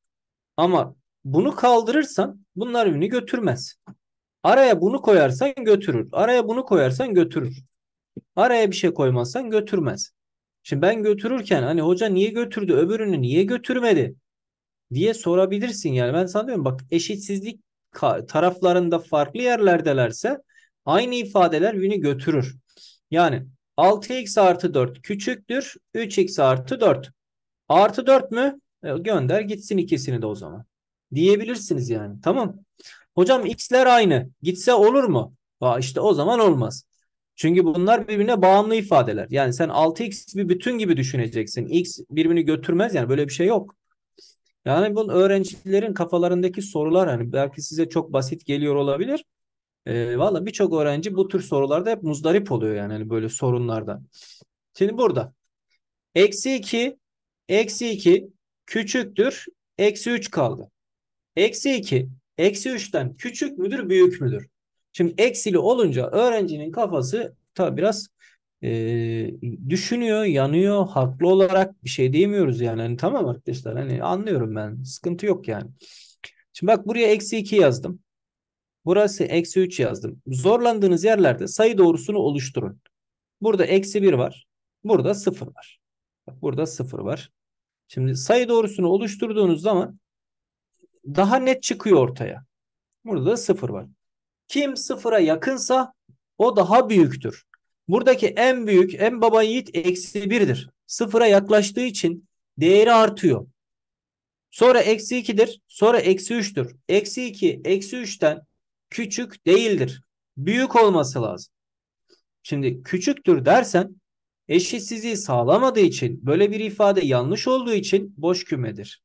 Ama bunu kaldırırsan bunlar birini götürmez. Araya bunu koyarsan götürür. Araya bunu koyarsan götürür. Araya bir şey koymazsan götürmez. Şimdi ben götürürken hani hoca niye götürdü öbürünü niye götürmedi diye sorabilirsin yani. Ben sana diyorum bak eşitsizlik taraflarında farklı yerlerdelerse aynı ifadeler birini götürür. Yani 6x artı 4 küçüktür 3x artı 4. Artı 4 mü? E, gönder gitsin ikisini de o zaman. Diyebilirsiniz yani tamam. Hocam x'ler aynı gitse olur mu? Aa, işte o zaman olmaz. Çünkü bunlar birbirine bağımlı ifadeler. Yani sen 6x bir bütün gibi düşüneceksin. X birbirini götürmez yani böyle bir şey yok. Yani bu öğrencilerin kafalarındaki sorular hani belki size çok basit geliyor olabilir. E, Valla birçok öğrenci bu tür sorularda hep muzdarip oluyor yani hani böyle sorunlarda. Şimdi burada eksi 2 eksi 2 küçüktür eksi 3 kaldı. Eksi 2 eksi 3'ten küçük müdür büyük müdür? Şimdi eksili olunca öğrencinin kafası tabi biraz e, düşünüyor, yanıyor. Haklı olarak bir şey diyemiyoruz yani. Hani, tamam arkadaşlar hani anlıyorum ben. Sıkıntı yok yani. Şimdi bak buraya eksi 2 yazdım. Burası eksi 3 yazdım. Zorlandığınız yerlerde sayı doğrusunu oluşturun. Burada eksi 1 var. Burada 0 var. Bak burada 0 var. Şimdi sayı doğrusunu oluşturduğunuz zaman daha net çıkıyor ortaya. Burada da 0 var. Kim sıfıra yakınsa o daha büyüktür. Buradaki en büyük en baba yiğit eksi birdir. Sıfıra yaklaştığı için değeri artıyor. Sonra eksi 2'dir. Sonra eksi 3'tür. Eksi iki, eksi üçten küçük değildir. Büyük olması lazım. Şimdi küçüktür dersen eşitsizliği sağlamadığı için böyle bir ifade yanlış olduğu için boş kümedir.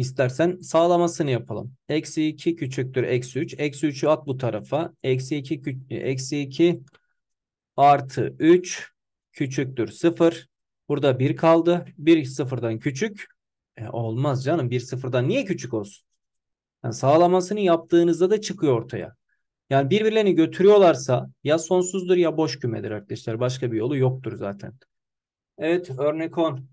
İstersen sağlamasını yapalım. Eksi 2 küçüktür eksi 3. Eksi 3'ü at bu tarafa. Eksi 2, eksi 2 artı 3 küçüktür 0. Burada 1 kaldı. 1 sıfırdan küçük. E, olmaz canım. 1 sıfırdan niye küçük olsun? Yani sağlamasını yaptığınızda da çıkıyor ortaya. Yani birbirlerini götürüyorlarsa ya sonsuzdur ya boş kümedir arkadaşlar. Başka bir yolu yoktur zaten. Evet örnek 10.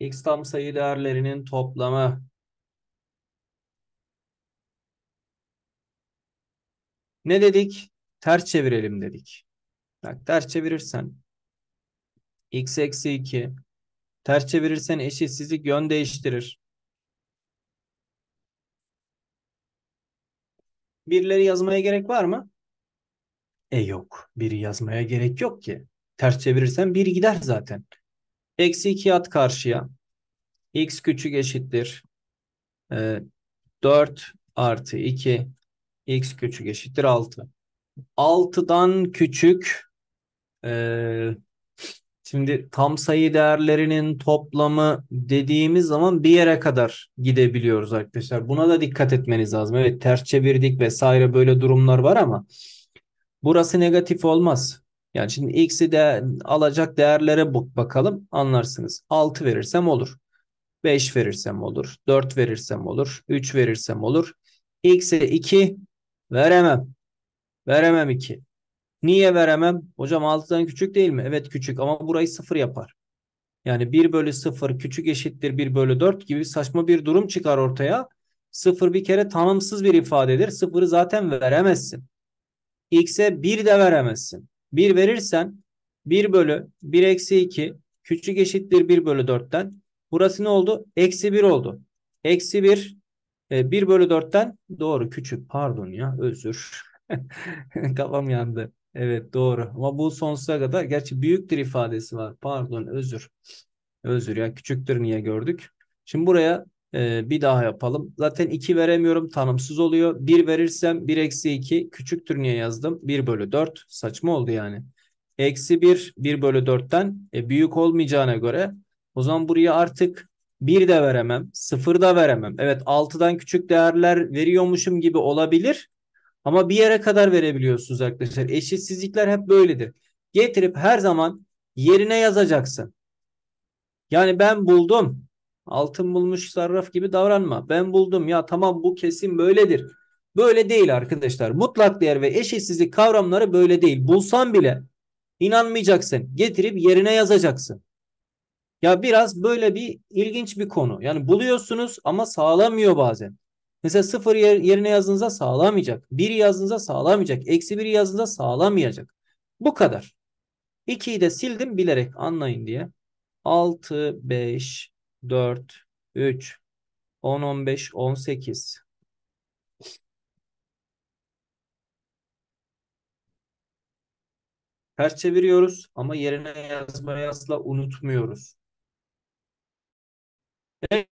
X tam sayı değerlerinin toplamı Ne dedik? Ters çevirelim dedik. Bak ters çevirirsen x eksi 2 ters çevirirsen eşitsizlik yön değiştirir. Birileri yazmaya gerek var mı? E yok. Biri yazmaya gerek yok ki. Ters çevirirsen biri gider zaten. Eksi 2 at karşıya. X küçük eşittir. E, ee, 4 artı 2. X küçük eşittir 6. 6'dan küçük. E, şimdi tam sayı değerlerinin toplamı dediğimiz zaman bir yere kadar gidebiliyoruz arkadaşlar. Buna da dikkat etmeniz lazım. Evet ters çevirdik vesaire böyle durumlar var ama burası negatif olmaz. Yani şimdi x'i de alacak değerlere bakalım anlarsınız. 6 verirsem olur. 5 verirsem olur. 4 verirsem olur. 3 verirsem olur. X'e 2 veremem. Veremem 2. Niye veremem? Hocam 6'dan küçük değil mi? Evet küçük ama burayı 0 yapar. Yani 1 bölü 0 küçük eşittir 1 bölü 4 gibi saçma bir durum çıkar ortaya. 0 bir kere tanımsız bir ifadedir. 0'ı zaten veremezsin. X'e 1 de veremezsin. 1 verirsen 1 bölü 1 eksi 2 küçük eşittir 1 bölü 4'ten. Burası ne oldu? Eksi 1 oldu. Eksi 1 1 e, bölü 4'ten doğru küçük pardon ya özür. Kafam yandı. Evet doğru ama bu sonsuza kadar gerçi büyüktür ifadesi var. Pardon özür. Özür ya küçüktür niye gördük. Şimdi buraya ee, bir daha yapalım. Zaten 2 veremiyorum tanımsız oluyor. 1 verirsem 1 eksi 2 küçüktür niye yazdım? 1 bölü 4 saçma oldu yani. Eksi 1 1 bölü 4'ten e, büyük olmayacağına göre o zaman buraya artık 1 de veremem 0 da veremem. Evet 6'dan küçük değerler veriyormuşum gibi olabilir. Ama bir yere kadar verebiliyorsunuz arkadaşlar. Eşitsizlikler hep böyledir. Getirip her zaman yerine yazacaksın. Yani ben buldum Altın bulmuş sarraf gibi davranma. Ben buldum ya tamam bu kesin böyledir. Böyle değil arkadaşlar. Mutlak değer ve eşitsizlik kavramları böyle değil. Bulsan bile inanmayacaksın. Getirip yerine yazacaksın. Ya biraz böyle bir ilginç bir konu. Yani buluyorsunuz ama sağlamıyor bazen. Mesela sıfır yer, yerine yazınıza sağlamayacak. Bir yazınıza sağlamayacak. Eksi bir yazınıza sağlamayacak. Bu kadar. 2'yi de sildim bilerek anlayın diye. 6, 5, 4, 3, 10, 15, 18. Ters çeviriyoruz ama yerine yazmayı asla unutmuyoruz. Evet.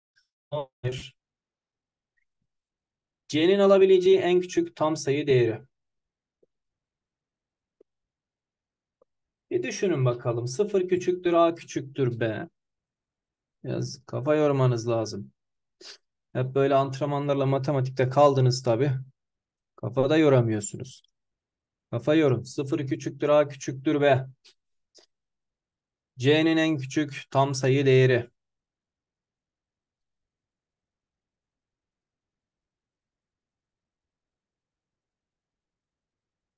C'nin alabileceği en küçük tam sayı değeri. Bir düşünün bakalım. 0 küçüktür A küçüktür B. Biraz kafa yormanız lazım. Hep böyle antrenmanlarla matematikte kaldınız tabii. Kafada yoramıyorsunuz. Kafa yorun. Sıfır küçüktür A küçüktür B. C'nin en küçük tam sayı değeri.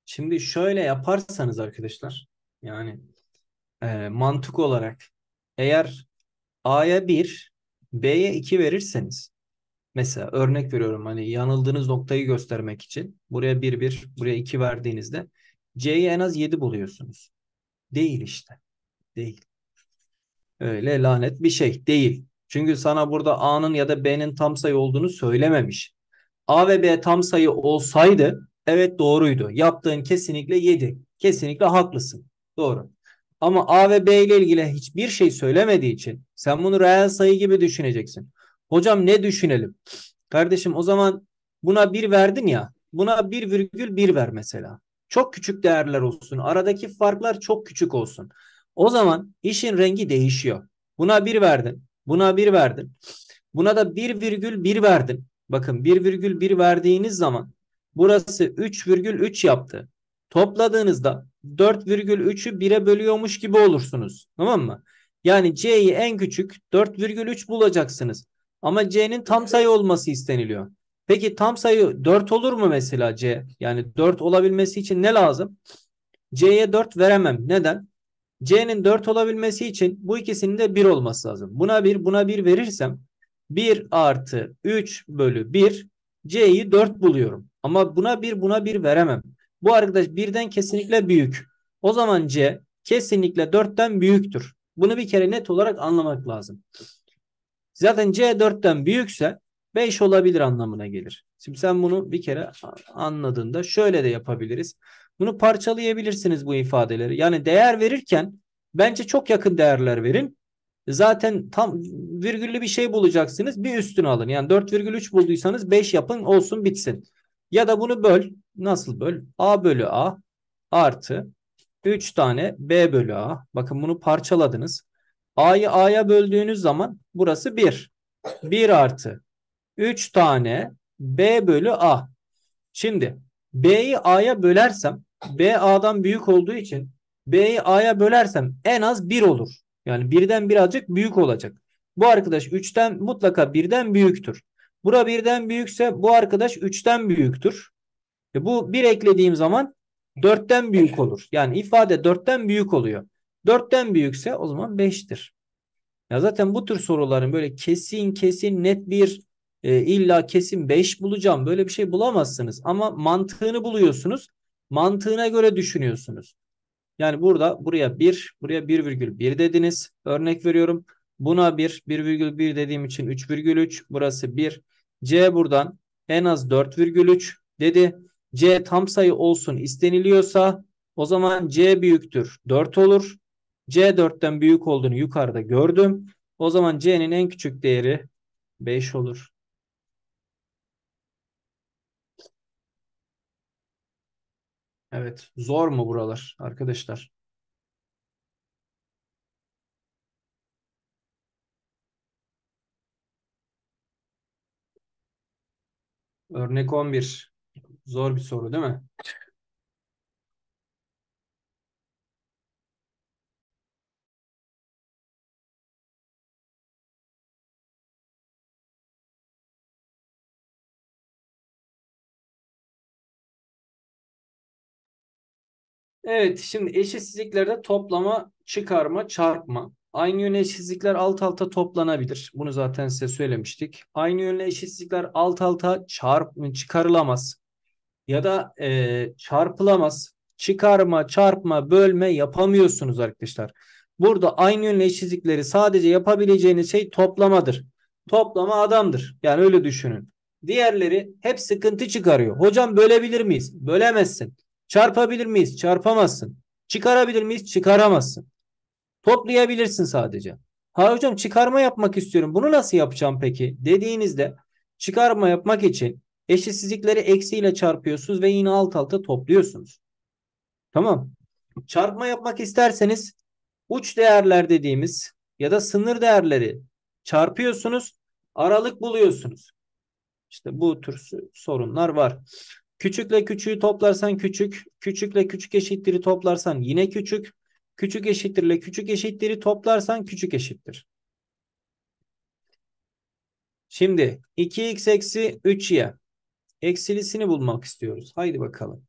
Şimdi şöyle yaparsanız arkadaşlar yani e, mantık olarak eğer A'ya 1, B'ye 2 verirseniz mesela örnek veriyorum hani yanıldığınız noktayı göstermek için buraya 1 1, buraya 2 verdiğinizde C'yi en az 7 buluyorsunuz. Değil işte. Değil. Öyle lanet bir şey değil. Çünkü sana burada A'nın ya da B'nin tam sayı olduğunu söylememiş. A ve B tam sayı olsaydı evet doğruydu. Yaptığın kesinlikle 7. Kesinlikle haklısın. Doğru. Ama A ve B ile ilgili hiçbir şey söylemediği için sen bunu reel sayı gibi düşüneceksin. Hocam ne düşünelim? Kardeşim o zaman buna bir verdin ya. Buna 1,1 ver mesela. Çok küçük değerler olsun. Aradaki farklar çok küçük olsun. O zaman işin rengi değişiyor. Buna 1 verdin. Buna 1 verdin. Buna da 1,1 verdin. Bakın 1,1 verdiğiniz zaman burası 3,3 yaptı topladığınızda 4,3'ü 1'e bölüyormuş gibi olursunuz. Tamam mı? Yani C'yi en küçük 4,3 bulacaksınız. Ama C'nin tam sayı olması isteniliyor. Peki tam sayı 4 olur mu mesela C? Yani 4 olabilmesi için ne lazım? C'ye 4 veremem. Neden? C'nin 4 olabilmesi için bu ikisinin de 1 olması lazım. Buna 1, buna 1 verirsem 1 artı 3 bölü 1 C'yi 4 buluyorum. Ama buna 1, buna 1 veremem. Bu arkadaş birden kesinlikle büyük. O zaman C kesinlikle dörtten büyüktür. Bunu bir kere net olarak anlamak lazım. Zaten C dörtten büyükse 5 olabilir anlamına gelir. Şimdi sen bunu bir kere anladığında şöyle de yapabiliriz. Bunu parçalayabilirsiniz bu ifadeleri. Yani değer verirken bence çok yakın değerler verin. Zaten tam virgüllü bir şey bulacaksınız. Bir üstünü alın. Yani 4,3 bulduysanız 5 yapın olsun bitsin. Ya da bunu böl. Nasıl böl? A bölü A artı 3 tane B bölü A. Bakın bunu parçaladınız. A'yı A'ya böldüğünüz zaman burası 1. 1 artı 3 tane B bölü A. Şimdi B'yi A'ya bölersem B A'dan büyük olduğu için B'yi A'ya bölersem en az 1 olur. Yani birden birazcık büyük olacak. Bu arkadaş 3'ten mutlaka birden büyüktür. Bura birden büyükse bu arkadaş 3'ten büyüktür. E bu 1 eklediğim zaman 4'ten büyük olur. Yani ifade 4'ten büyük oluyor. 4'ten büyükse o zaman 5'tir. Ya zaten bu tür soruların böyle kesin kesin net bir e, illa kesin 5 bulacağım böyle bir şey bulamazsınız. Ama mantığını buluyorsunuz. Mantığına göre düşünüyorsunuz. Yani burada buraya 1, buraya 1,1 dediniz. Örnek veriyorum. Buna 1, 1,1 dediğim için 3,3. Burası 1, C buradan en az 4,3 dedi. C tam sayı olsun isteniliyorsa o zaman C büyüktür 4 olur. C 4'ten büyük olduğunu yukarıda gördüm. O zaman C'nin en küçük değeri 5 olur. Evet zor mu buralar arkadaşlar? Örnek 11. Zor bir soru değil mi? Evet, şimdi eşitsizliklerde toplama, çıkarma, çarpma Aynı yöne eşitsizlikler alt alta toplanabilir. Bunu zaten size söylemiştik. Aynı yöne eşitsizlikler alt alta çarp çıkarılamaz. Ya da e, çarpılamaz. Çıkarma, çarpma, bölme yapamıyorsunuz arkadaşlar. Burada aynı yönlü eşitsizlikleri sadece yapabileceğiniz şey toplamadır. Toplama adamdır. Yani öyle düşünün. Diğerleri hep sıkıntı çıkarıyor. Hocam bölebilir miyiz? Bölemezsin. Çarpabilir miyiz? Çarpamazsın. Çıkarabilir miyiz? Çıkaramazsın. Toplayabilirsin sadece. Ha hocam çıkarma yapmak istiyorum. Bunu nasıl yapacağım peki? Dediğinizde çıkarma yapmak için eşitsizlikleri eksiyle çarpıyorsunuz ve yine alt alta topluyorsunuz. Tamam. Çarpma yapmak isterseniz uç değerler dediğimiz ya da sınır değerleri çarpıyorsunuz, aralık buluyorsunuz. İşte bu tür sorunlar var. Küçükle küçüğü toplarsan küçük, küçükle küçük eşittir'i toplarsan yine küçük. Küçük eşittir ile küçük eşitleri toplarsan küçük eşittir. Şimdi 2x eksi 3y. Eksilisini bulmak istiyoruz. Haydi bakalım.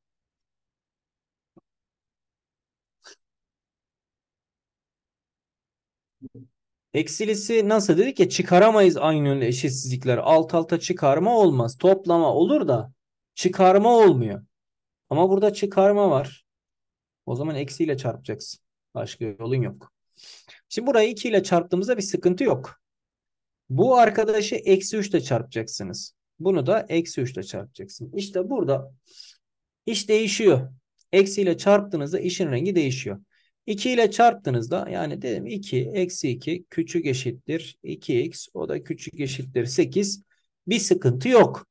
Eksilisi nasıl dedik ya çıkaramayız aynı yönlü eşitsizlikler. Alt alta çıkarma olmaz. Toplama olur da çıkarma olmuyor. Ama burada çıkarma var. O zaman eksiyle çarpacaksın. Başka yolun yok. Şimdi burayı 2 ile çarptığımızda bir sıkıntı yok. Bu arkadaşı eksi 3 ile çarpacaksınız. Bunu da eksi 3 ile çarpacaksınız. İşte burada iş değişiyor. Eksi ile çarptığınızda işin rengi değişiyor. 2 ile çarptığınızda yani dedim 2 eksi 2 küçük eşittir 2x o da küçük eşittir 8 bir sıkıntı yok.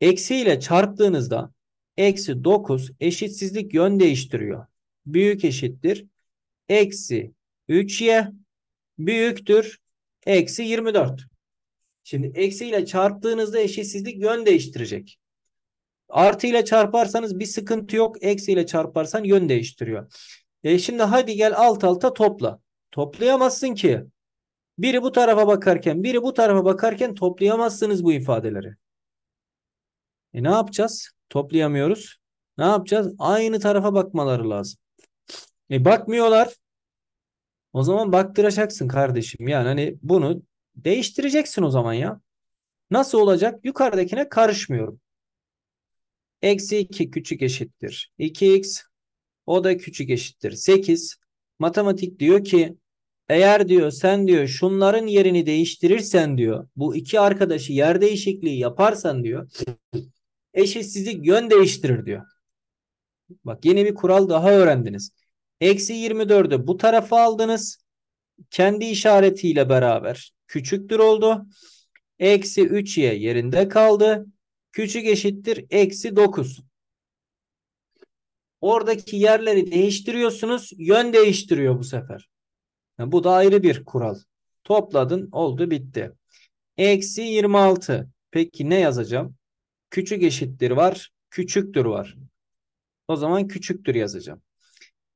Eksi ile çarptığınızda eksi 9 eşitsizlik yön değiştiriyor. Büyük eşittir eksi 3y büyüktür eksi 24. Şimdi eksi ile çarptığınızda eşitsizlik yön değiştirecek. Artı ile çarparsanız bir sıkıntı yok. Eksi ile çarparsan yön değiştiriyor. E şimdi hadi gel alt alta topla. Toplayamazsın ki. Biri bu tarafa bakarken biri bu tarafa bakarken toplayamazsınız bu ifadeleri. E ne yapacağız? Toplayamıyoruz. Ne yapacağız? Aynı tarafa bakmaları lazım. E bakmıyorlar. O zaman baktıracaksın kardeşim. Yani hani bunu değiştireceksin o zaman ya. Nasıl olacak? Yukarıdakine karışmıyorum. Eksi 2 küçük eşittir. 2x o da küçük eşittir. 8. Matematik diyor ki eğer diyor sen diyor şunların yerini değiştirirsen diyor bu iki arkadaşı yer değişikliği yaparsan diyor eşitsizlik yön değiştirir diyor. Bak yeni bir kural daha öğrendiniz. Eksi 24'ü bu tarafa aldınız. Kendi işaretiyle beraber küçüktür oldu. Eksi 3y yerinde kaldı. Küçük eşittir eksi 9. Oradaki yerleri değiştiriyorsunuz. Yön değiştiriyor bu sefer. Yani bu da ayrı bir kural. Topladın oldu bitti. Eksi 26. Peki ne yazacağım? Küçük eşittir var. Küçüktür var. O zaman küçüktür yazacağım.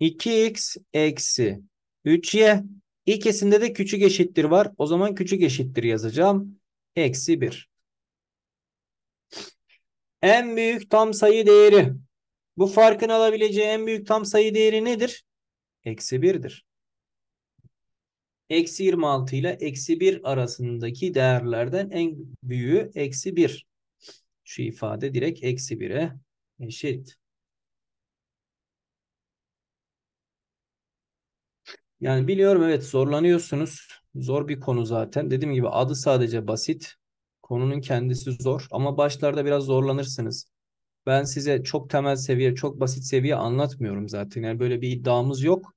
2x eksi 3y. İkisinde de küçük eşittir var. O zaman küçük eşittir yazacağım. Eksi 1. En büyük tam sayı değeri. Bu farkın alabileceği en büyük tam sayı değeri nedir? Eksi 1'dir. Eksi 26 ile eksi 1 arasındaki değerlerden en büyüğü eksi 1. Şu ifade direkt eksi 1'e eşit. Yani biliyorum evet zorlanıyorsunuz. Zor bir konu zaten. Dediğim gibi adı sadece basit. Konunun kendisi zor ama başlarda biraz zorlanırsınız. Ben size çok temel seviye, çok basit seviye anlatmıyorum zaten. Yani böyle bir iddiamız yok.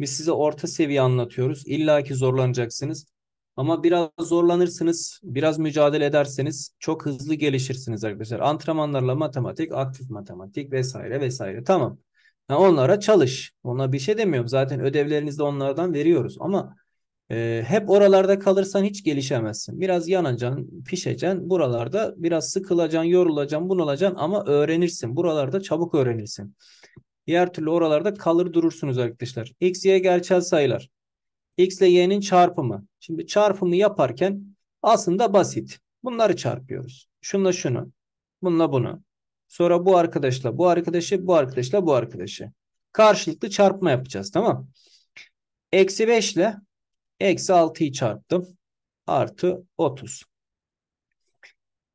Biz size orta seviye anlatıyoruz. İlla ki zorlanacaksınız. Ama biraz zorlanırsınız, biraz mücadele ederseniz çok hızlı gelişirsiniz arkadaşlar. Antrenmanlarla matematik, aktif matematik vesaire vesaire. Tamam. Yani onlara çalış. Ona bir şey demiyorum. Zaten ödevlerinizi de onlardan veriyoruz. Ama e, hep oralarda kalırsan hiç gelişemezsin. Biraz yanacaksın, pişeceksin. Buralarda biraz sıkılacaksın, yorulacaksın, bunalacaksın ama öğrenirsin. Buralarda çabuk öğrenirsin. Diğer türlü oralarda kalır durursunuz arkadaşlar. X, Y gerçel sayılar. X ile Y'nin çarpımı. Şimdi çarpımı yaparken aslında basit. Bunları çarpıyoruz. Şunla şunu, bununla bunu. Sonra bu arkadaşla bu arkadaşı, bu arkadaşla bu arkadaşı. Karşılıklı çarpma yapacağız tamam. Eksi 5 ile eksi 6'yı çarptım. Artı 30.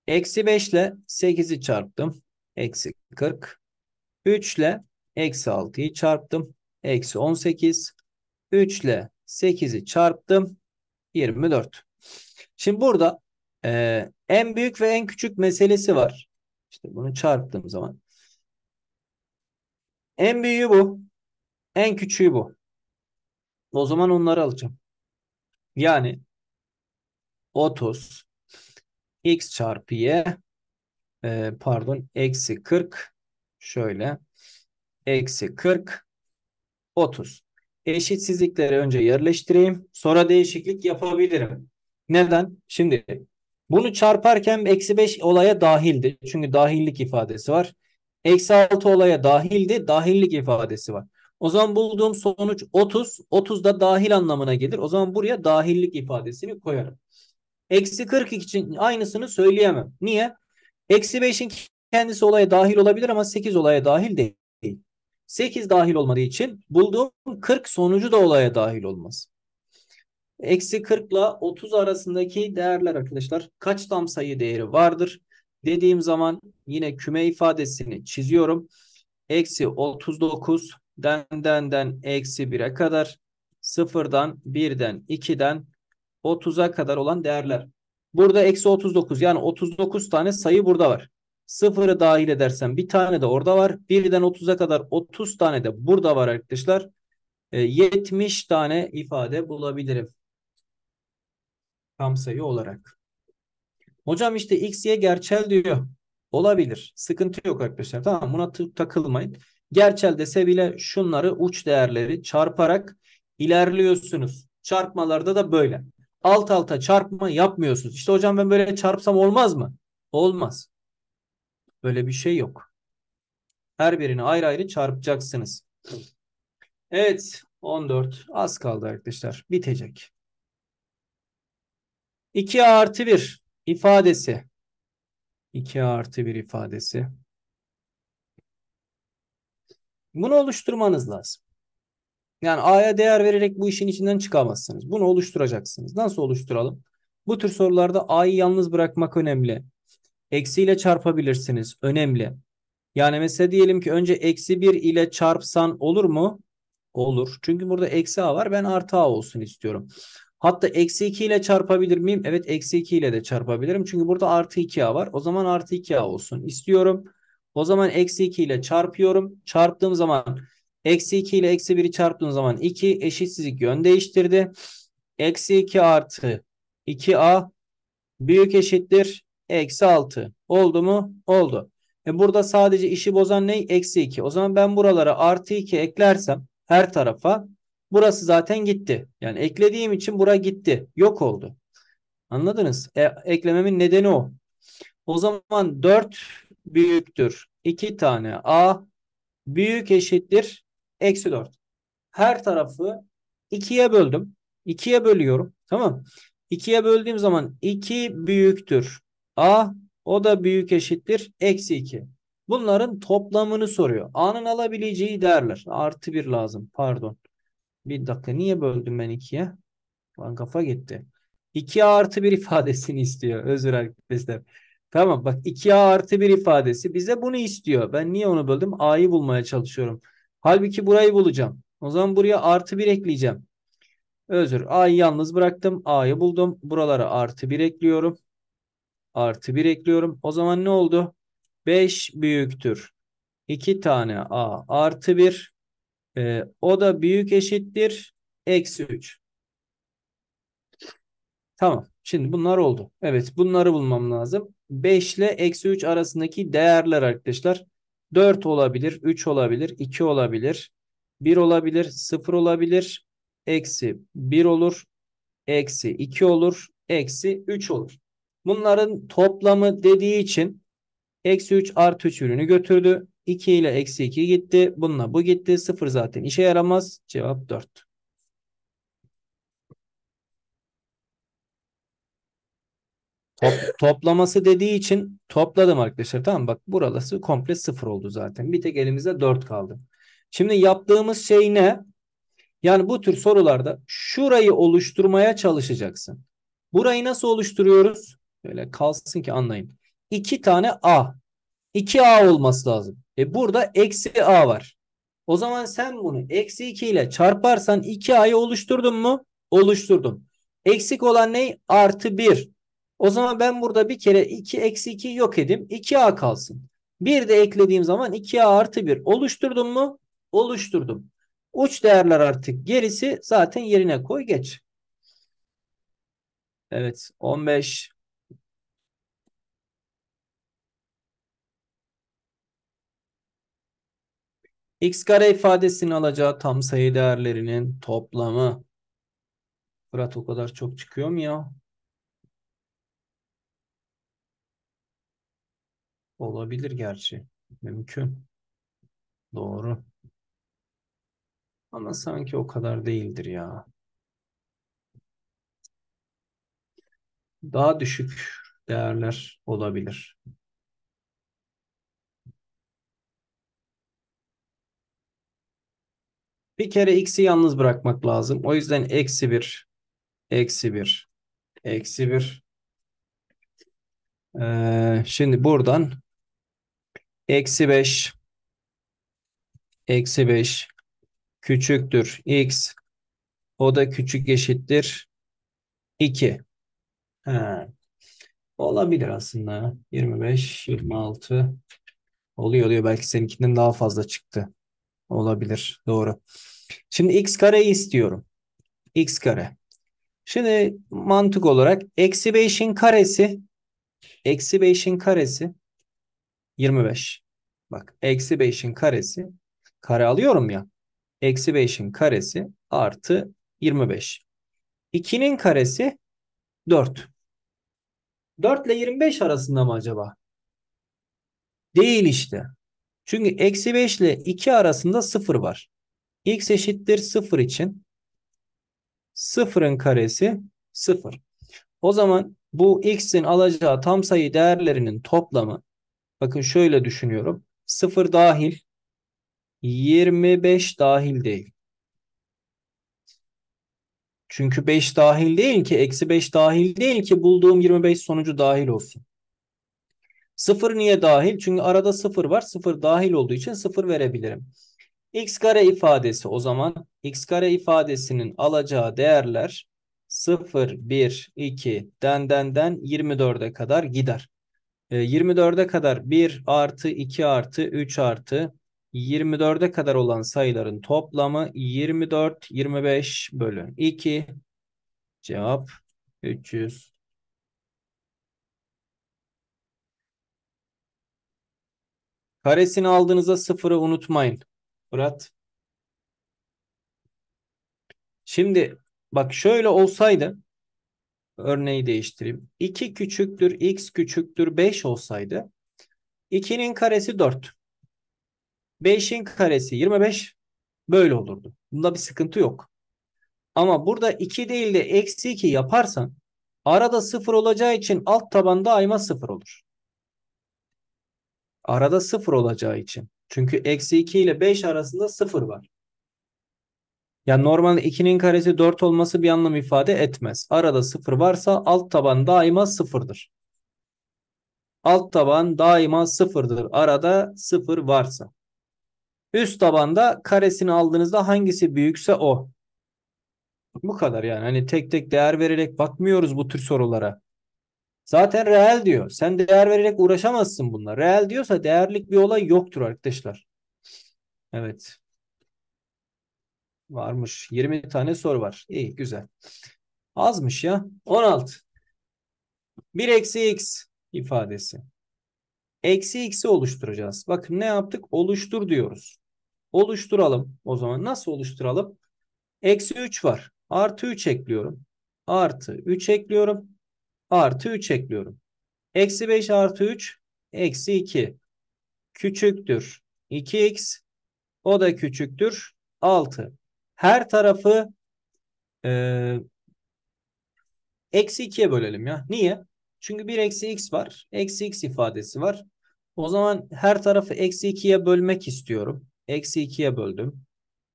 Eksi 5 ile 8'i çarptım. Eksi 40. 3 ile eksi 6'yı çarptım. Eksi 18. 3 ile 8'i çarptım. 24. Şimdi burada e, en büyük ve en küçük meselesi var. İşte bunu çarptığım zaman en büyüğü bu. En küçüğü bu. O zaman onları alacağım. Yani 30 x çarpı y e, pardon eksi 40 şöyle eksi 40 30 eşitsizlikleri önce yerleştireyim sonra değişiklik yapabilirim. Neden? Şimdi bunu çarparken eksi 5 olaya dahildi. Çünkü dahillik ifadesi var. Eksi 6 olaya dahildi. Dahillik ifadesi var. O zaman bulduğum sonuç 30. 30 da dahil anlamına gelir. O zaman buraya dahillik ifadesini koyarım. Eksi 40 için aynısını söyleyemem. Niye? Eksi 5'in kendisi olaya dahil olabilir ama 8 olaya dahil değil. 8 dahil olmadığı için bulduğum 40 sonucu da olaya dahil olmaz. Eksi 40 ile 30 arasındaki değerler arkadaşlar kaç tam sayı değeri vardır? Dediğim zaman yine küme ifadesini çiziyorum. Eksi 39 den den den eksi 1'e kadar 0'dan 1'den 2'den 30'a kadar olan değerler. Burada eksi 39 yani 39 tane sayı burada var. Sıfırı dahil edersen bir tane de orada var. 1'den 30'a kadar 30 tane de burada var arkadaşlar. 70 e, tane ifade bulabilirim tam sayı olarak. Hocam işte x, y gerçel diyor. Olabilir. Sıkıntı yok arkadaşlar. Tamam buna takılmayın. Gerçel dese bile şunları uç değerleri çarparak ilerliyorsunuz. Çarpmalarda da böyle. Alt alta çarpma yapmıyorsunuz. İşte hocam ben böyle çarpsam olmaz mı? Olmaz. Böyle bir şey yok. Her birini ayrı ayrı çarpacaksınız. Evet 14 az kaldı arkadaşlar. Bitecek. 2 artı 1 ifadesi. 2 artı 1 ifadesi. Bunu oluşturmanız lazım. Yani A'ya değer vererek bu işin içinden çıkamazsınız. Bunu oluşturacaksınız. Nasıl oluşturalım? Bu tür sorularda A'yı yalnız bırakmak önemli. Eksiyle çarpabilirsiniz. Önemli. Yani mesela diyelim ki önce eksi 1 ile çarpsan olur mu? Olur. Çünkü burada eksi A var. Ben artı A olsun istiyorum. Hatta eksi 2 ile çarpabilir miyim? Evet eksi 2 ile de çarpabilirim. Çünkü burada artı 2a var. O zaman artı 2a olsun istiyorum. O zaman eksi 2 ile çarpıyorum. Çarptığım zaman eksi 2 ile eksi 1'i çarptığım zaman 2 eşitsizlik yön değiştirdi. Eksi 2 artı 2a büyük eşittir. Eksi 6 oldu mu? Oldu. E burada sadece işi bozan ne? Eksi 2. O zaman ben buralara artı 2 eklersem her tarafa Burası zaten gitti. Yani eklediğim için bura gitti. Yok oldu. Anladınız? E, eklememin nedeni o. O zaman 4 büyüktür. 2 tane A büyük eşittir. Eksi 4. Her tarafı 2'ye böldüm. 2'ye bölüyorum. Tamam. 2'ye böldüğüm zaman 2 büyüktür. A o da büyük eşittir. Eksi 2. Bunların toplamını soruyor. A'nın alabileceği değerler. Artı 1 lazım. Pardon. Bir dakika niye böldüm ben ikiye? Lan kafa gitti. 2a artı 1 ifadesini istiyor. Özür arkadaşlar. Tamam bak 2a artı 1 ifadesi bize bunu istiyor. Ben niye onu böldüm? a'yı bulmaya çalışıyorum. Halbuki burayı bulacağım. O zaman buraya artı 1 ekleyeceğim. Özür. A'yı yalnız bıraktım. A'yı buldum. Buralara artı 1 ekliyorum. Artı 1 ekliyorum. O zaman ne oldu? 5 büyüktür. 2 tane A artı 1 e, o da büyük eşittir. Eksi 3. Tamam. Şimdi bunlar oldu. Evet bunları bulmam lazım. 5 ile eksi 3 arasındaki değerler arkadaşlar. 4 olabilir, 3 olabilir, 2 olabilir, 1 olabilir, 0 olabilir, eksi 1 olur, eksi 2 olur, eksi 3 olur. Bunların toplamı dediği için eksi 3 artı 3 ürünü götürdü. 2 ile eksi 2 gitti. Bununla bu gitti. 0 zaten işe yaramaz. Cevap 4. Top, toplaması dediği için topladım arkadaşlar. Tamam bak buralası komple 0 oldu zaten. Bir tek elimizde 4 kaldı. Şimdi yaptığımız şey ne? Yani bu tür sorularda şurayı oluşturmaya çalışacaksın. Burayı nasıl oluşturuyoruz? Böyle kalsın ki anlayın. 2 tane A. 2A olması lazım. E burada eksi a var. O zaman sen bunu eksi 2 ile çarparsan 2a'yı oluşturdun mu? Oluşturdum. Eksik olan ne? Artı 1. O zaman ben burada bir kere 2 eksi 2 yok edeyim. 2a kalsın. Bir de eklediğim zaman 2a artı 1 oluşturdum mu? Oluşturdum. Uç değerler artık gerisi zaten yerine koy geç. Evet 15 x kare ifadesini alacağı tam sayı değerlerinin toplamı. Fırat o kadar çok çıkıyor mu ya? Olabilir gerçi. Mümkün. Doğru. Ama sanki o kadar değildir ya. Daha düşük değerler olabilir. Bir kere x'i yalnız bırakmak lazım. O yüzden eksi 1, eksi 1, eksi 1. Ee, şimdi buradan eksi 5, eksi 5 küçüktür x. O da küçük eşittir 2. Ha. Olabilir aslında. 25, 26 oluyor oluyor. Belki seninkinden daha fazla çıktı. Olabilir. Doğru. Şimdi x kareyi istiyorum. x kare. Şimdi mantık olarak eksi 5'in karesi eksi 5'in karesi 25. Bak eksi 5'in karesi kare alıyorum ya. Eksi 5'in karesi artı 25. 2'nin karesi 4. 4 ile 25 arasında mı acaba? Değil işte. Çünkü eksi 5 ile 2 arasında 0 var. X eşittir 0 için 0'ın karesi 0. O zaman bu x'in alacağı tam sayı değerlerinin toplamı bakın şöyle düşünüyorum. 0 dahil 25 dahil değil. Çünkü 5 dahil değil ki eksi 5 dahil değil ki bulduğum 25 sonucu dahil olsun. Sıfır niye dahil? Çünkü arada sıfır var. Sıfır dahil olduğu için sıfır verebilirim. X kare ifadesi o zaman X kare ifadesinin alacağı değerler 0, 1, 2, den den den 24'e kadar gider. 24'e ee, kadar 1 artı 2 artı 3 artı 24'e kadar olan sayıların toplamı 24, 25 bölü 2. Cevap 300. Karesini aldığınızda sıfırı unutmayın. Fırat. Şimdi bak şöyle olsaydı örneği değiştireyim. 2 küçüktür x küçüktür 5 olsaydı 2'nin karesi 4. 5'in karesi 25 böyle olurdu. Bunda bir sıkıntı yok. Ama burada 2 değil de eksi 2 yaparsan arada 0 olacağı için alt tabanda ayma 0 olur. Arada 0 olacağı için. Çünkü eksi 2 ile 5 arasında 0 var. Yani normal 2'nin karesi 4 olması bir anlam ifade etmez. Arada 0 varsa alt taban daima 0'dır. Alt taban daima 0'dır. Arada 0 varsa. Üst tabanda karesini aldığınızda hangisi büyükse o. Bu kadar yani. Hani tek tek değer vererek bakmıyoruz bu tür sorulara. Zaten reel diyor. Sen değer vererek uğraşamazsın bunlar. Reel diyorsa değerlik bir olay yoktur arkadaşlar. Evet. Varmış. 20 tane soru var. İyi güzel. Azmış ya. 16. 1 eksi x ifadesi. Eksi x'i oluşturacağız. Bakın ne yaptık? Oluştur diyoruz. Oluşturalım. O zaman nasıl oluşturalım? Eksi 3 var. Artı 3 ekliyorum. Artı 3 ekliyorum artı 3 ekliyorum. Eksi 5 artı 3 eksi 2 küçüktür 2x o da küçüktür 6. Her tarafı e, eksi 2'ye bölelim ya. Niye? Çünkü 1 eksi x var. Eksi x ifadesi var. O zaman her tarafı eksi 2'ye bölmek istiyorum. Eksi 2'ye böldüm.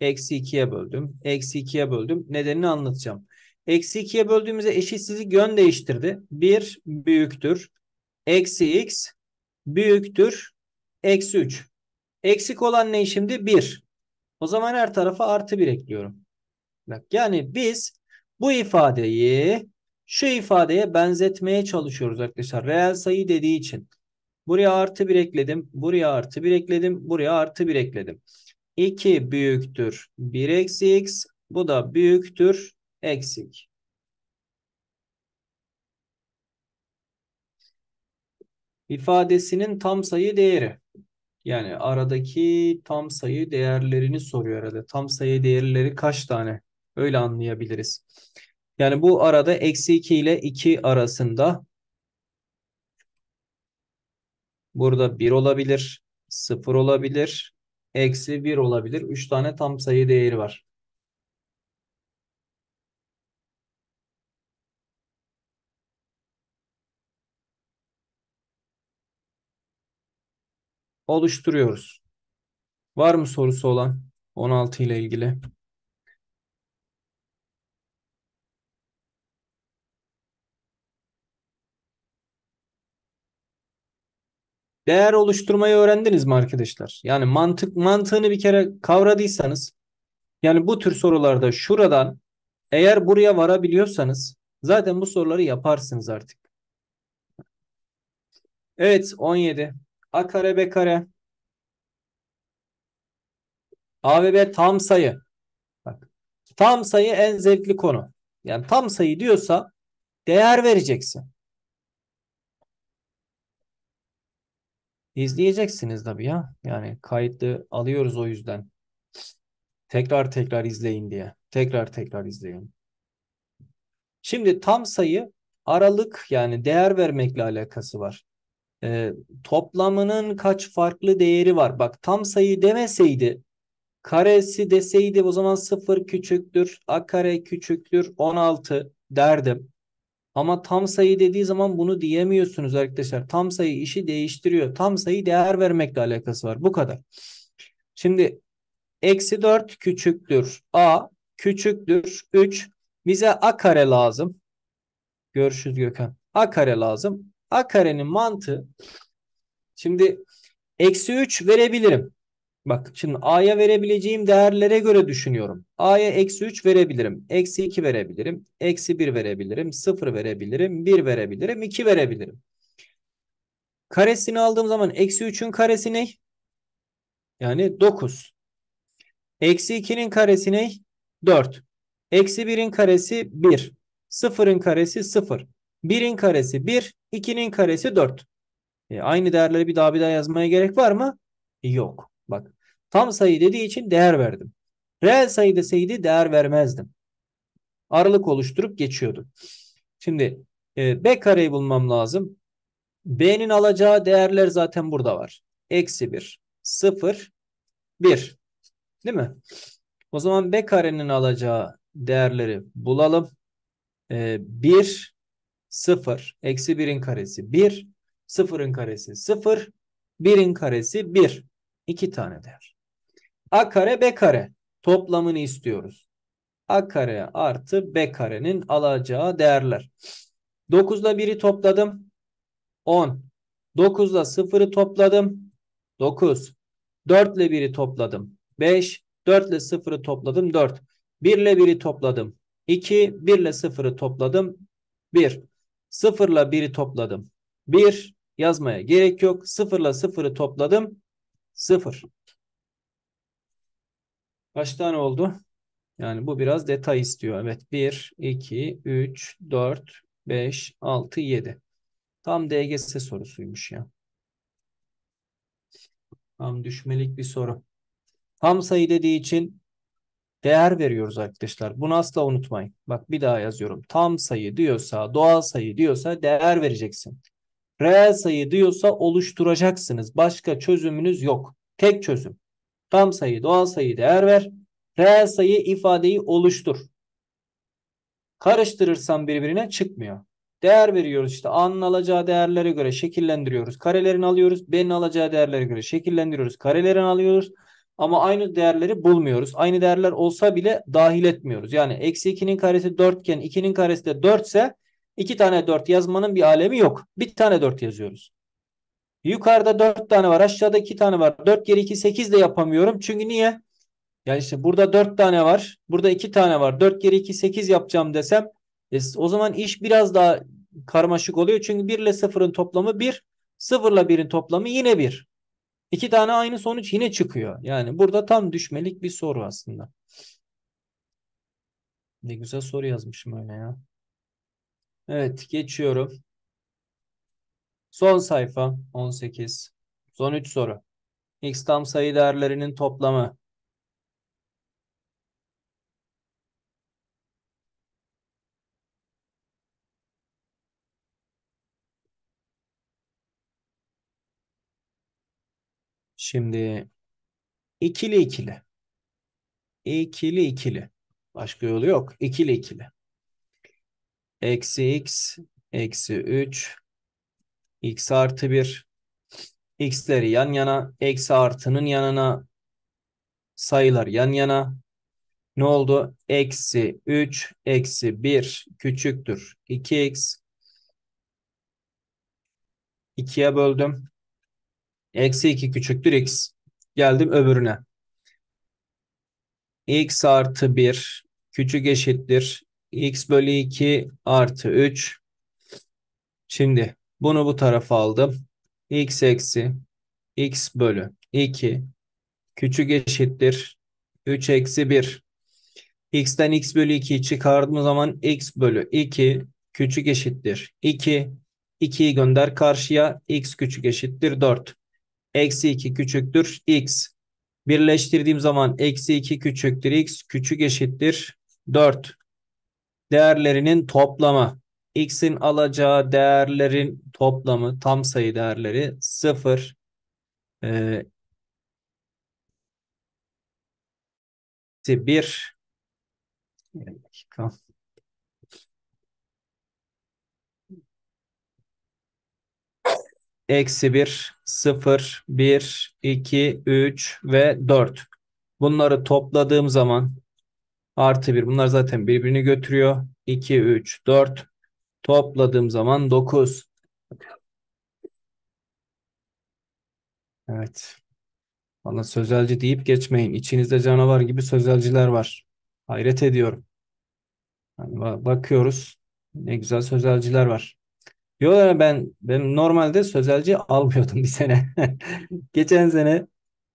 Eksi 2'ye böldüm. Eksi 2'ye böldüm. Nedenini anlatacağım. Eksi 2'ye böldüğümüzde eşitsizlik yön değiştirdi. 1 büyüktür. Eksi x büyüktür. Eksi 3. Eksik olan ne şimdi? 1. O zaman her tarafa artı 1 ekliyorum. Bak yani biz bu ifadeyi şu ifadeye benzetmeye çalışıyoruz arkadaşlar. Reel sayı dediği için. Buraya artı 1 ekledim. Buraya artı 1 ekledim. Buraya artı 1 ekledim. 2 büyüktür 1 eksi x. Bu da büyüktür eksik. ifadesinin tam sayı değeri. Yani aradaki tam sayı değerlerini soruyor arada. Tam sayı değerleri kaç tane? Öyle anlayabiliriz. Yani bu arada eksi 2 ile 2 arasında burada 1 olabilir, 0 olabilir, eksi 1 olabilir. 3 tane tam sayı değeri var. oluşturuyoruz. Var mı sorusu olan 16 ile ilgili? Değer oluşturmayı öğrendiniz mi arkadaşlar? Yani mantık mantığını bir kere kavradıysanız yani bu tür sorularda şuradan eğer buraya varabiliyorsanız zaten bu soruları yaparsınız artık. Evet 17. A kare B kare. A ve B tam sayı. Bak. Tam sayı en zevkli konu. Yani tam sayı diyorsa değer vereceksin. İzleyeceksiniz tabii ya. Yani kayıtlı alıyoruz o yüzden. Tekrar tekrar izleyin diye. Tekrar tekrar izleyin. Şimdi tam sayı aralık yani değer vermekle alakası var e, toplamının kaç farklı değeri var? Bak tam sayı demeseydi karesi deseydi o zaman 0 küçüktür, a kare küçüktür 16 derdim. Ama tam sayı dediği zaman bunu diyemiyorsunuz arkadaşlar. Tam sayı işi değiştiriyor. Tam sayı değer vermekle alakası var. Bu kadar. Şimdi eksi 4 küçüktür. A küçüktür. 3 bize a kare lazım. Görüşürüz Gökhan. A kare lazım. A karenin mantığı şimdi eksi 3 verebilirim. Bak şimdi A'ya verebileceğim değerlere göre düşünüyorum. A'ya eksi 3 verebilirim. Eksi 2 verebilirim. Eksi 1 verebilirim. 0 verebilirim. 1 verebilirim. 2 verebilirim. Karesini aldığım zaman eksi 3'ün karesi ne? Yani 9. Eksi 2'nin karesi ne? 4. Eksi 1'in karesi 1. 0'ın karesi 0. 1'in karesi 1. 2'nin karesi 4. E, aynı değerleri bir daha bir daha yazmaya gerek var mı? E, yok. Bak tam sayı dediği için değer verdim. Reel sayı deseydi değer vermezdim. Aralık oluşturup geçiyordu. Şimdi e, B kareyi bulmam lazım. B'nin alacağı değerler zaten burada var. Eksi 1, 0, 1. Değil mi? O zaman B karenin alacağı değerleri bulalım. E, 1, 0, eksi 1'in karesi 1, 0'ın karesi 0, 1'in karesi 1. 2 tane değer. A kare B kare toplamını istiyoruz. A kare artı B karenin alacağı değerler. 9 ile 1'i topladım. 10. 9 ile 0'ı topladım. 9. 4 ile 1'i topladım. 5. 4 ile 0'ı topladım. 4. 1 ile 1'i topladım. 2. 1 ile 0'ı topladım. 1. Sıfırla 1'i topladım. 1 yazmaya gerek yok. Sıfırla 0'ı topladım. 0. Kaç tane oldu? Yani bu biraz detay istiyor. Evet 1, 2, 3, 4, 5, 6, 7. Tam DGS sorusuymuş ya. Tam düşmelik bir soru. Tam sayı dediği için değer veriyoruz arkadaşlar. Bunu asla unutmayın. Bak bir daha yazıyorum. Tam sayı diyorsa, doğal sayı diyorsa değer vereceksin. Reel sayı diyorsa oluşturacaksınız. Başka çözümünüz yok. Tek çözüm. Tam sayı, doğal sayı değer ver. Reel sayı ifadeyi oluştur. Karıştırırsan birbirine çıkmıyor. Değer veriyoruz işte A'nın alacağı değerlere göre şekillendiriyoruz. Karelerini alıyoruz. B'nin alacağı değerlere göre şekillendiriyoruz. Karelerini alıyoruz. Ama aynı değerleri bulmuyoruz. Aynı değerler olsa bile dahil etmiyoruz. Yani eksi 2'nin karesi 4 iken 2'nin karesi de 4 ise 2 tane 4 yazmanın bir alemi yok. Bir tane 4 yazıyoruz. Yukarıda 4 tane var. Aşağıda 2 tane var. 4 geri 2 8 de yapamıyorum. Çünkü niye? Yani işte burada 4 tane var. Burada 2 tane var. 4 geri 2 8 yapacağım desem e, o zaman iş biraz daha karmaşık oluyor. Çünkü 1 ile 0'ın toplamı 1. 0 ile 1'in toplamı yine 1. İki tane aynı sonuç yine çıkıyor. Yani burada tam düşmelik bir soru aslında. Ne güzel soru yazmışım öyle ya. Evet geçiyorum. Son sayfa 18. Son 3 soru. X tam sayı değerlerinin toplamı Şimdi ikili ikili. İkili ikili. Başka yolu yok. İkili ikili. Eksi x, eksi 3, x artı 1. X'leri yan yana, eksi artının yanına sayılar yan yana. Ne oldu? Eksi 3, eksi 1 küçüktür. 2x. 2'ye böldüm. Eksi 2 küçüktür x. Geldim öbürüne. x artı 1 küçük eşittir. x bölü 2 artı 3. Şimdi bunu bu tarafa aldım. x eksi x bölü 2 küçük eşittir. 3 eksi 1. x'ten x bölü 2'yi çıkardığım zaman x bölü 2 küçük eşittir. 2. 2'yi gönder karşıya. x küçük eşittir 4. Eksi 2 küçüktür x. Birleştirdiğim zaman eksi 2 küçüktür x küçük eşittir 4. Değerlerinin toplamı. X'in alacağı değerlerin toplamı tam sayı değerleri 0. Ee, 1. Bir dakika. eksi 1, 0, 1, 2, 3 ve 4. Bunları topladığım zaman artı 1 bunlar zaten birbirini götürüyor. 2, 3, 4 topladığım zaman 9. Evet. Bana sözelci deyip geçmeyin. İçinizde canavar gibi sözelciler var. Hayret ediyorum. Yani bakıyoruz. Ne güzel sözelciler var. Yok ben ben normalde sözelci almıyordum bir sene. Geçen sene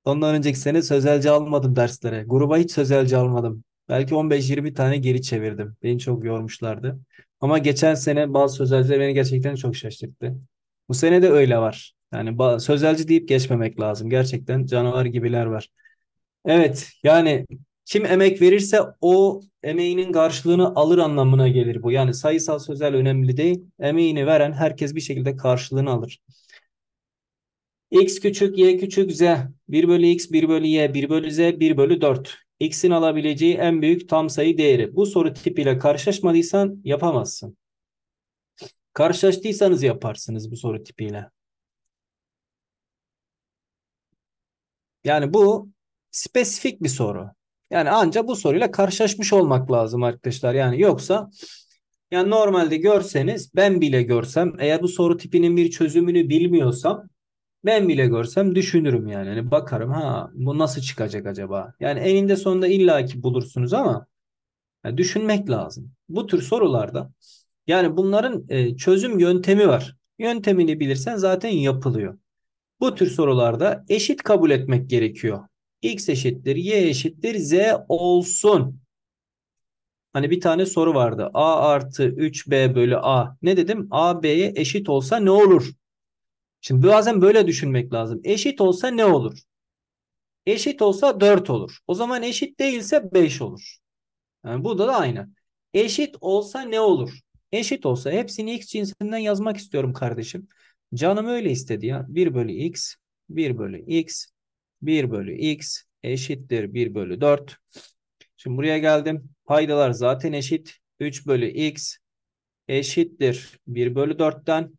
ondan önceki sene sözelci almadım derslere. Gruba hiç sözelci almadım. Belki 15-20 tane geri çevirdim. Beni çok yormuşlardı. Ama geçen sene bazı sözelciler beni gerçekten çok şaşırttı. Bu sene de öyle var. Yani sözelci deyip geçmemek lazım. Gerçekten canavar gibiler var. Evet yani kim emek verirse o emeğinin karşılığını alır anlamına gelir bu. Yani sayısal sözel önemli değil. Emeğini veren herkes bir şekilde karşılığını alır. X küçük, Y küçük, Z. 1 bölü X, 1 bölü Y, 1 bölü Z, 1 bölü 4. X'in alabileceği en büyük tam sayı değeri. Bu soru tipiyle karşılaşmadıysan yapamazsın. Karşılaştıysanız yaparsınız bu soru tipiyle. Yani bu spesifik bir soru. Yani anca bu soruyla karşılaşmış olmak lazım arkadaşlar. Yani yoksa yani normalde görseniz ben bile görsem eğer bu soru tipinin bir çözümünü bilmiyorsam ben bile görsem düşünürüm yani. yani bakarım ha bu nasıl çıkacak acaba? Yani eninde sonunda illaki bulursunuz ama yani düşünmek lazım. Bu tür sorularda yani bunların e, çözüm yöntemi var. Yöntemini bilirsen zaten yapılıyor. Bu tür sorularda eşit kabul etmek gerekiyor x eşittir y eşittir z olsun. Hani bir tane soru vardı. A artı 3B bölü A. Ne dedim? A B'ye eşit olsa ne olur? Şimdi bazen böyle düşünmek lazım. Eşit olsa ne olur? Eşit olsa 4 olur. O zaman eşit değilse 5 olur. Yani burada da aynı. Eşit olsa ne olur? Eşit olsa hepsini x cinsinden yazmak istiyorum kardeşim. Canım öyle istedi ya. 1 bölü x, 1 bölü x, 1 bölü x eşittir 1 bölü 4. Şimdi buraya geldim. Paydalar zaten eşit. 3 bölü x eşittir 1 bölü 4'ten.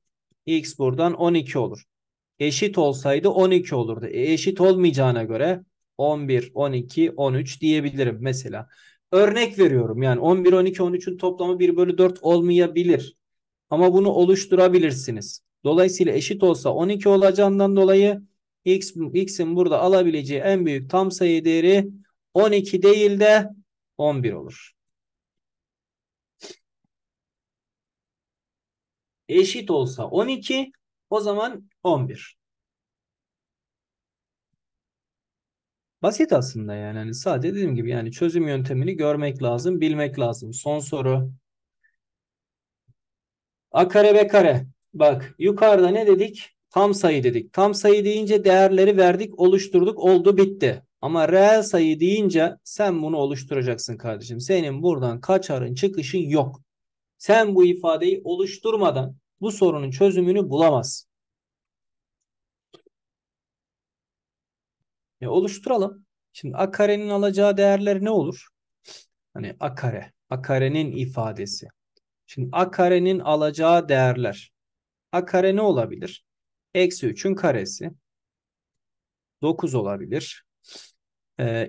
x buradan 12 olur. Eşit olsaydı 12 olurdu. E eşit olmayacağına göre 11, 12, 13 diyebilirim mesela. Örnek veriyorum yani 11, 12, 13'ün toplamı 1 bölü 4 olmayabilir. Ama bunu oluşturabilirsiniz. Dolayısıyla eşit olsa 12 olacağından dolayı X, X'in burada alabileceği en büyük tam sayı değeri 12 değil de 11 olur. Eşit olsa 12 o zaman 11. Basit aslında yani. yani sadece dediğim gibi yani çözüm yöntemini görmek lazım, bilmek lazım. Son soru. A kare B kare. Bak yukarıda ne dedik? Tam sayı dedik. Tam sayı deyince değerleri verdik, oluşturduk, oldu, bitti. Ama reel sayı deyince sen bunu oluşturacaksın kardeşim. Senin buradan kaçarın, çıkışın yok. Sen bu ifadeyi oluşturmadan bu sorunun çözümünü bulamazsın. E oluşturalım. Şimdi a karenin alacağı değerler ne olur? Hani a kare, a karenin ifadesi. Şimdi a karenin alacağı değerler. A kare ne olabilir? Eksi 3'ün karesi 9 olabilir.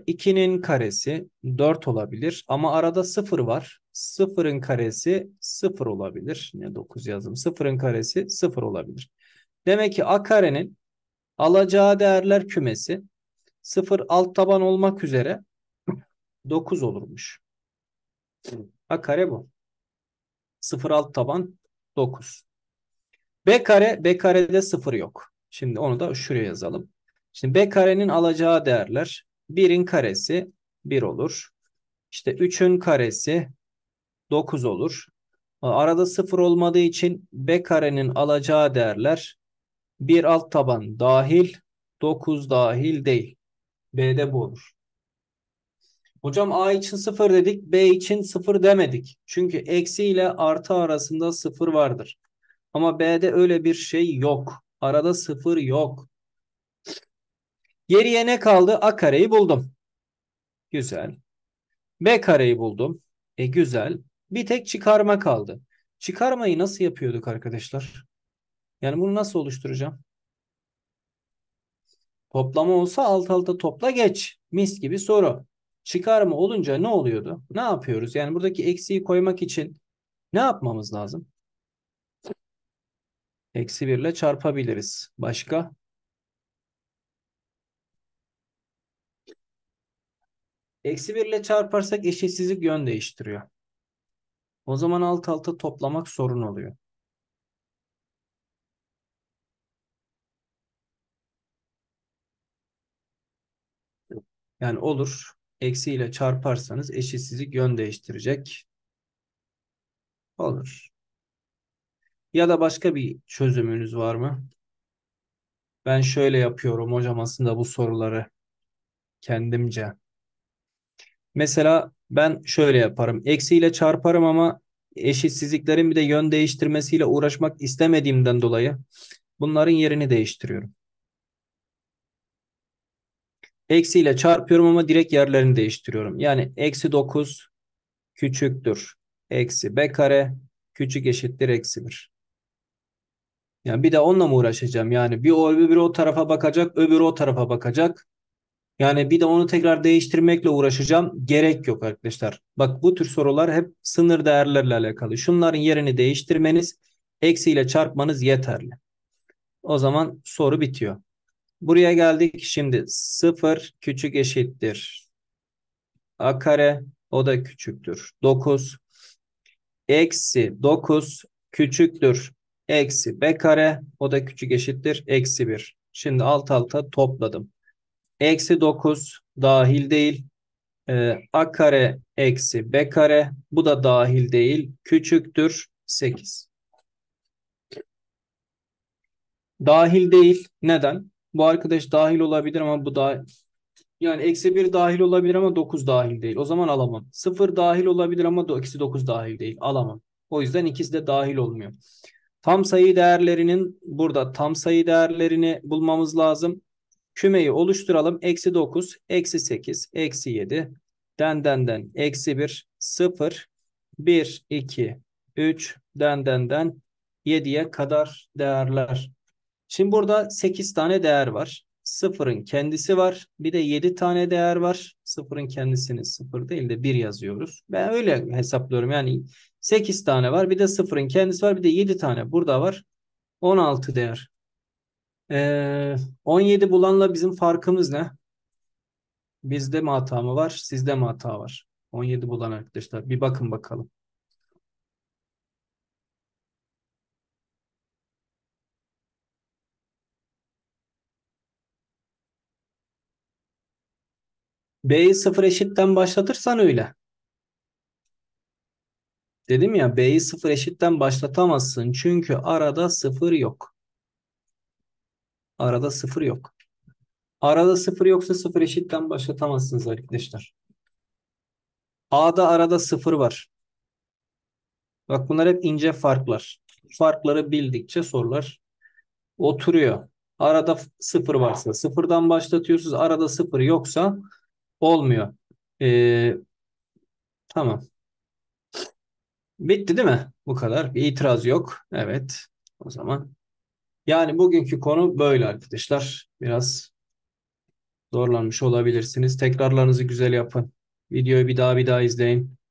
2'nin ee, karesi 4 olabilir ama arada 0 var. 0'ın karesi 0 olabilir. Yine 9 yazdım. 0'ın karesi 0 olabilir. Demek ki a karenin alacağı değerler kümesi 0 alt taban olmak üzere 9 olurmuş. A kare bu. 0 alt taban 9. B kare, B karede 0 yok. Şimdi onu da şuraya yazalım. Şimdi B karenin alacağı değerler 1'in karesi 1 olur. İşte 3'ün karesi 9 olur. Arada 0 olmadığı için B karenin alacağı değerler 1 alt taban dahil 9 dahil değil. B'de bu olur. Hocam A için 0 dedik, B için 0 demedik. Çünkü eksi ile artı arasında 0 vardır. Ama B'de öyle bir şey yok. Arada sıfır yok. Geriye ne kaldı? A kareyi buldum. Güzel. B kareyi buldum. E güzel. Bir tek çıkarma kaldı. Çıkarmayı nasıl yapıyorduk arkadaşlar? Yani bunu nasıl oluşturacağım? Toplama olsa alt alta topla geç. Mis gibi soru. Çıkarma olunca ne oluyordu? Ne yapıyoruz? Yani buradaki eksiği koymak için ne yapmamız lazım? Eksi 1 ile çarpabiliriz. Başka? Eksi 1 ile çarparsak eşitsizlik yön değiştiriyor. O zaman alt alta toplamak sorun oluyor. Yani olur. Eksi ile çarparsanız eşitsizlik yön değiştirecek. Olur. Ya da başka bir çözümünüz var mı? Ben şöyle yapıyorum hocam aslında bu soruları kendimce. Mesela ben şöyle yaparım. Eksiyle çarparım ama eşitsizliklerin bir de yön değiştirmesiyle uğraşmak istemediğimden dolayı bunların yerini değiştiriyorum. Eksiyle çarpıyorum ama direkt yerlerini değiştiriyorum. Yani eksi 9 küçüktür. Eksi b kare küçük eşittir eksi 1. Yani bir de onunla mı uğraşacağım? Yani bir o öbürü o tarafa bakacak, öbürü o tarafa bakacak. Yani bir de onu tekrar değiştirmekle uğraşacağım. Gerek yok arkadaşlar. Bak bu tür sorular hep sınır değerlerle alakalı. Şunların yerini değiştirmeniz, eksiyle çarpmanız yeterli. O zaman soru bitiyor. Buraya geldik. Şimdi 0 küçük eşittir. A kare o da küçüktür. 9 eksi 9 küçüktür. Eksi b kare o da küçük eşittir. Eksi 1. Şimdi alt alta topladım. Eksi 9 dahil değil. Ee, a kare eksi b kare bu da dahil değil. Küçüktür 8. Dahil değil. Neden? Bu arkadaş dahil olabilir ama bu da yani eksi 1 dahil olabilir ama 9 dahil değil. O zaman alamam. 0 dahil olabilir ama eksi 9 dahil değil. Alamam. O yüzden ikisi de dahil olmuyor. Tam sayı değerlerinin burada tam sayı değerlerini bulmamız lazım. Kümeyi oluşturalım. Eksi 9, eksi 8, eksi 7, den. eksi 1, 0, 1, 2, 3, den. 7'ye kadar değerler. Şimdi burada 8 tane değer var. 0'ın kendisi var. Bir de 7 tane değer var. 0'ın kendisini 0 değil de 1 yazıyoruz. Ben öyle hesaplıyorum. Yani 8 tane var. Bir de 0'ın kendisi var. Bir de 7 tane burada var. 16 değer. Ee, 17 bulanla bizim farkımız ne? Bizde mi hata mı var? Sizde mi hata var? 17 bulan arkadaşlar. Bir bakın bakalım. B'yi 0 eşitten başlatırsan öyle. Dedim ya B'yi sıfır eşitten başlatamazsın. Çünkü arada sıfır yok. Arada sıfır yok. Arada sıfır yoksa sıfır eşitten başlatamazsınız arkadaşlar. A'da arada sıfır var. Bak bunlar hep ince farklar. Farkları bildikçe sorular oturuyor. Arada sıfır varsa sıfırdan başlatıyorsunuz. Arada sıfır yoksa olmuyor. Ee, tamam. Bitti değil mi? Bu kadar. Bir itiraz yok. Evet. O zaman. Yani bugünkü konu böyle arkadaşlar. Biraz zorlanmış olabilirsiniz. Tekrarlarınızı güzel yapın. Videoyu bir daha bir daha izleyin.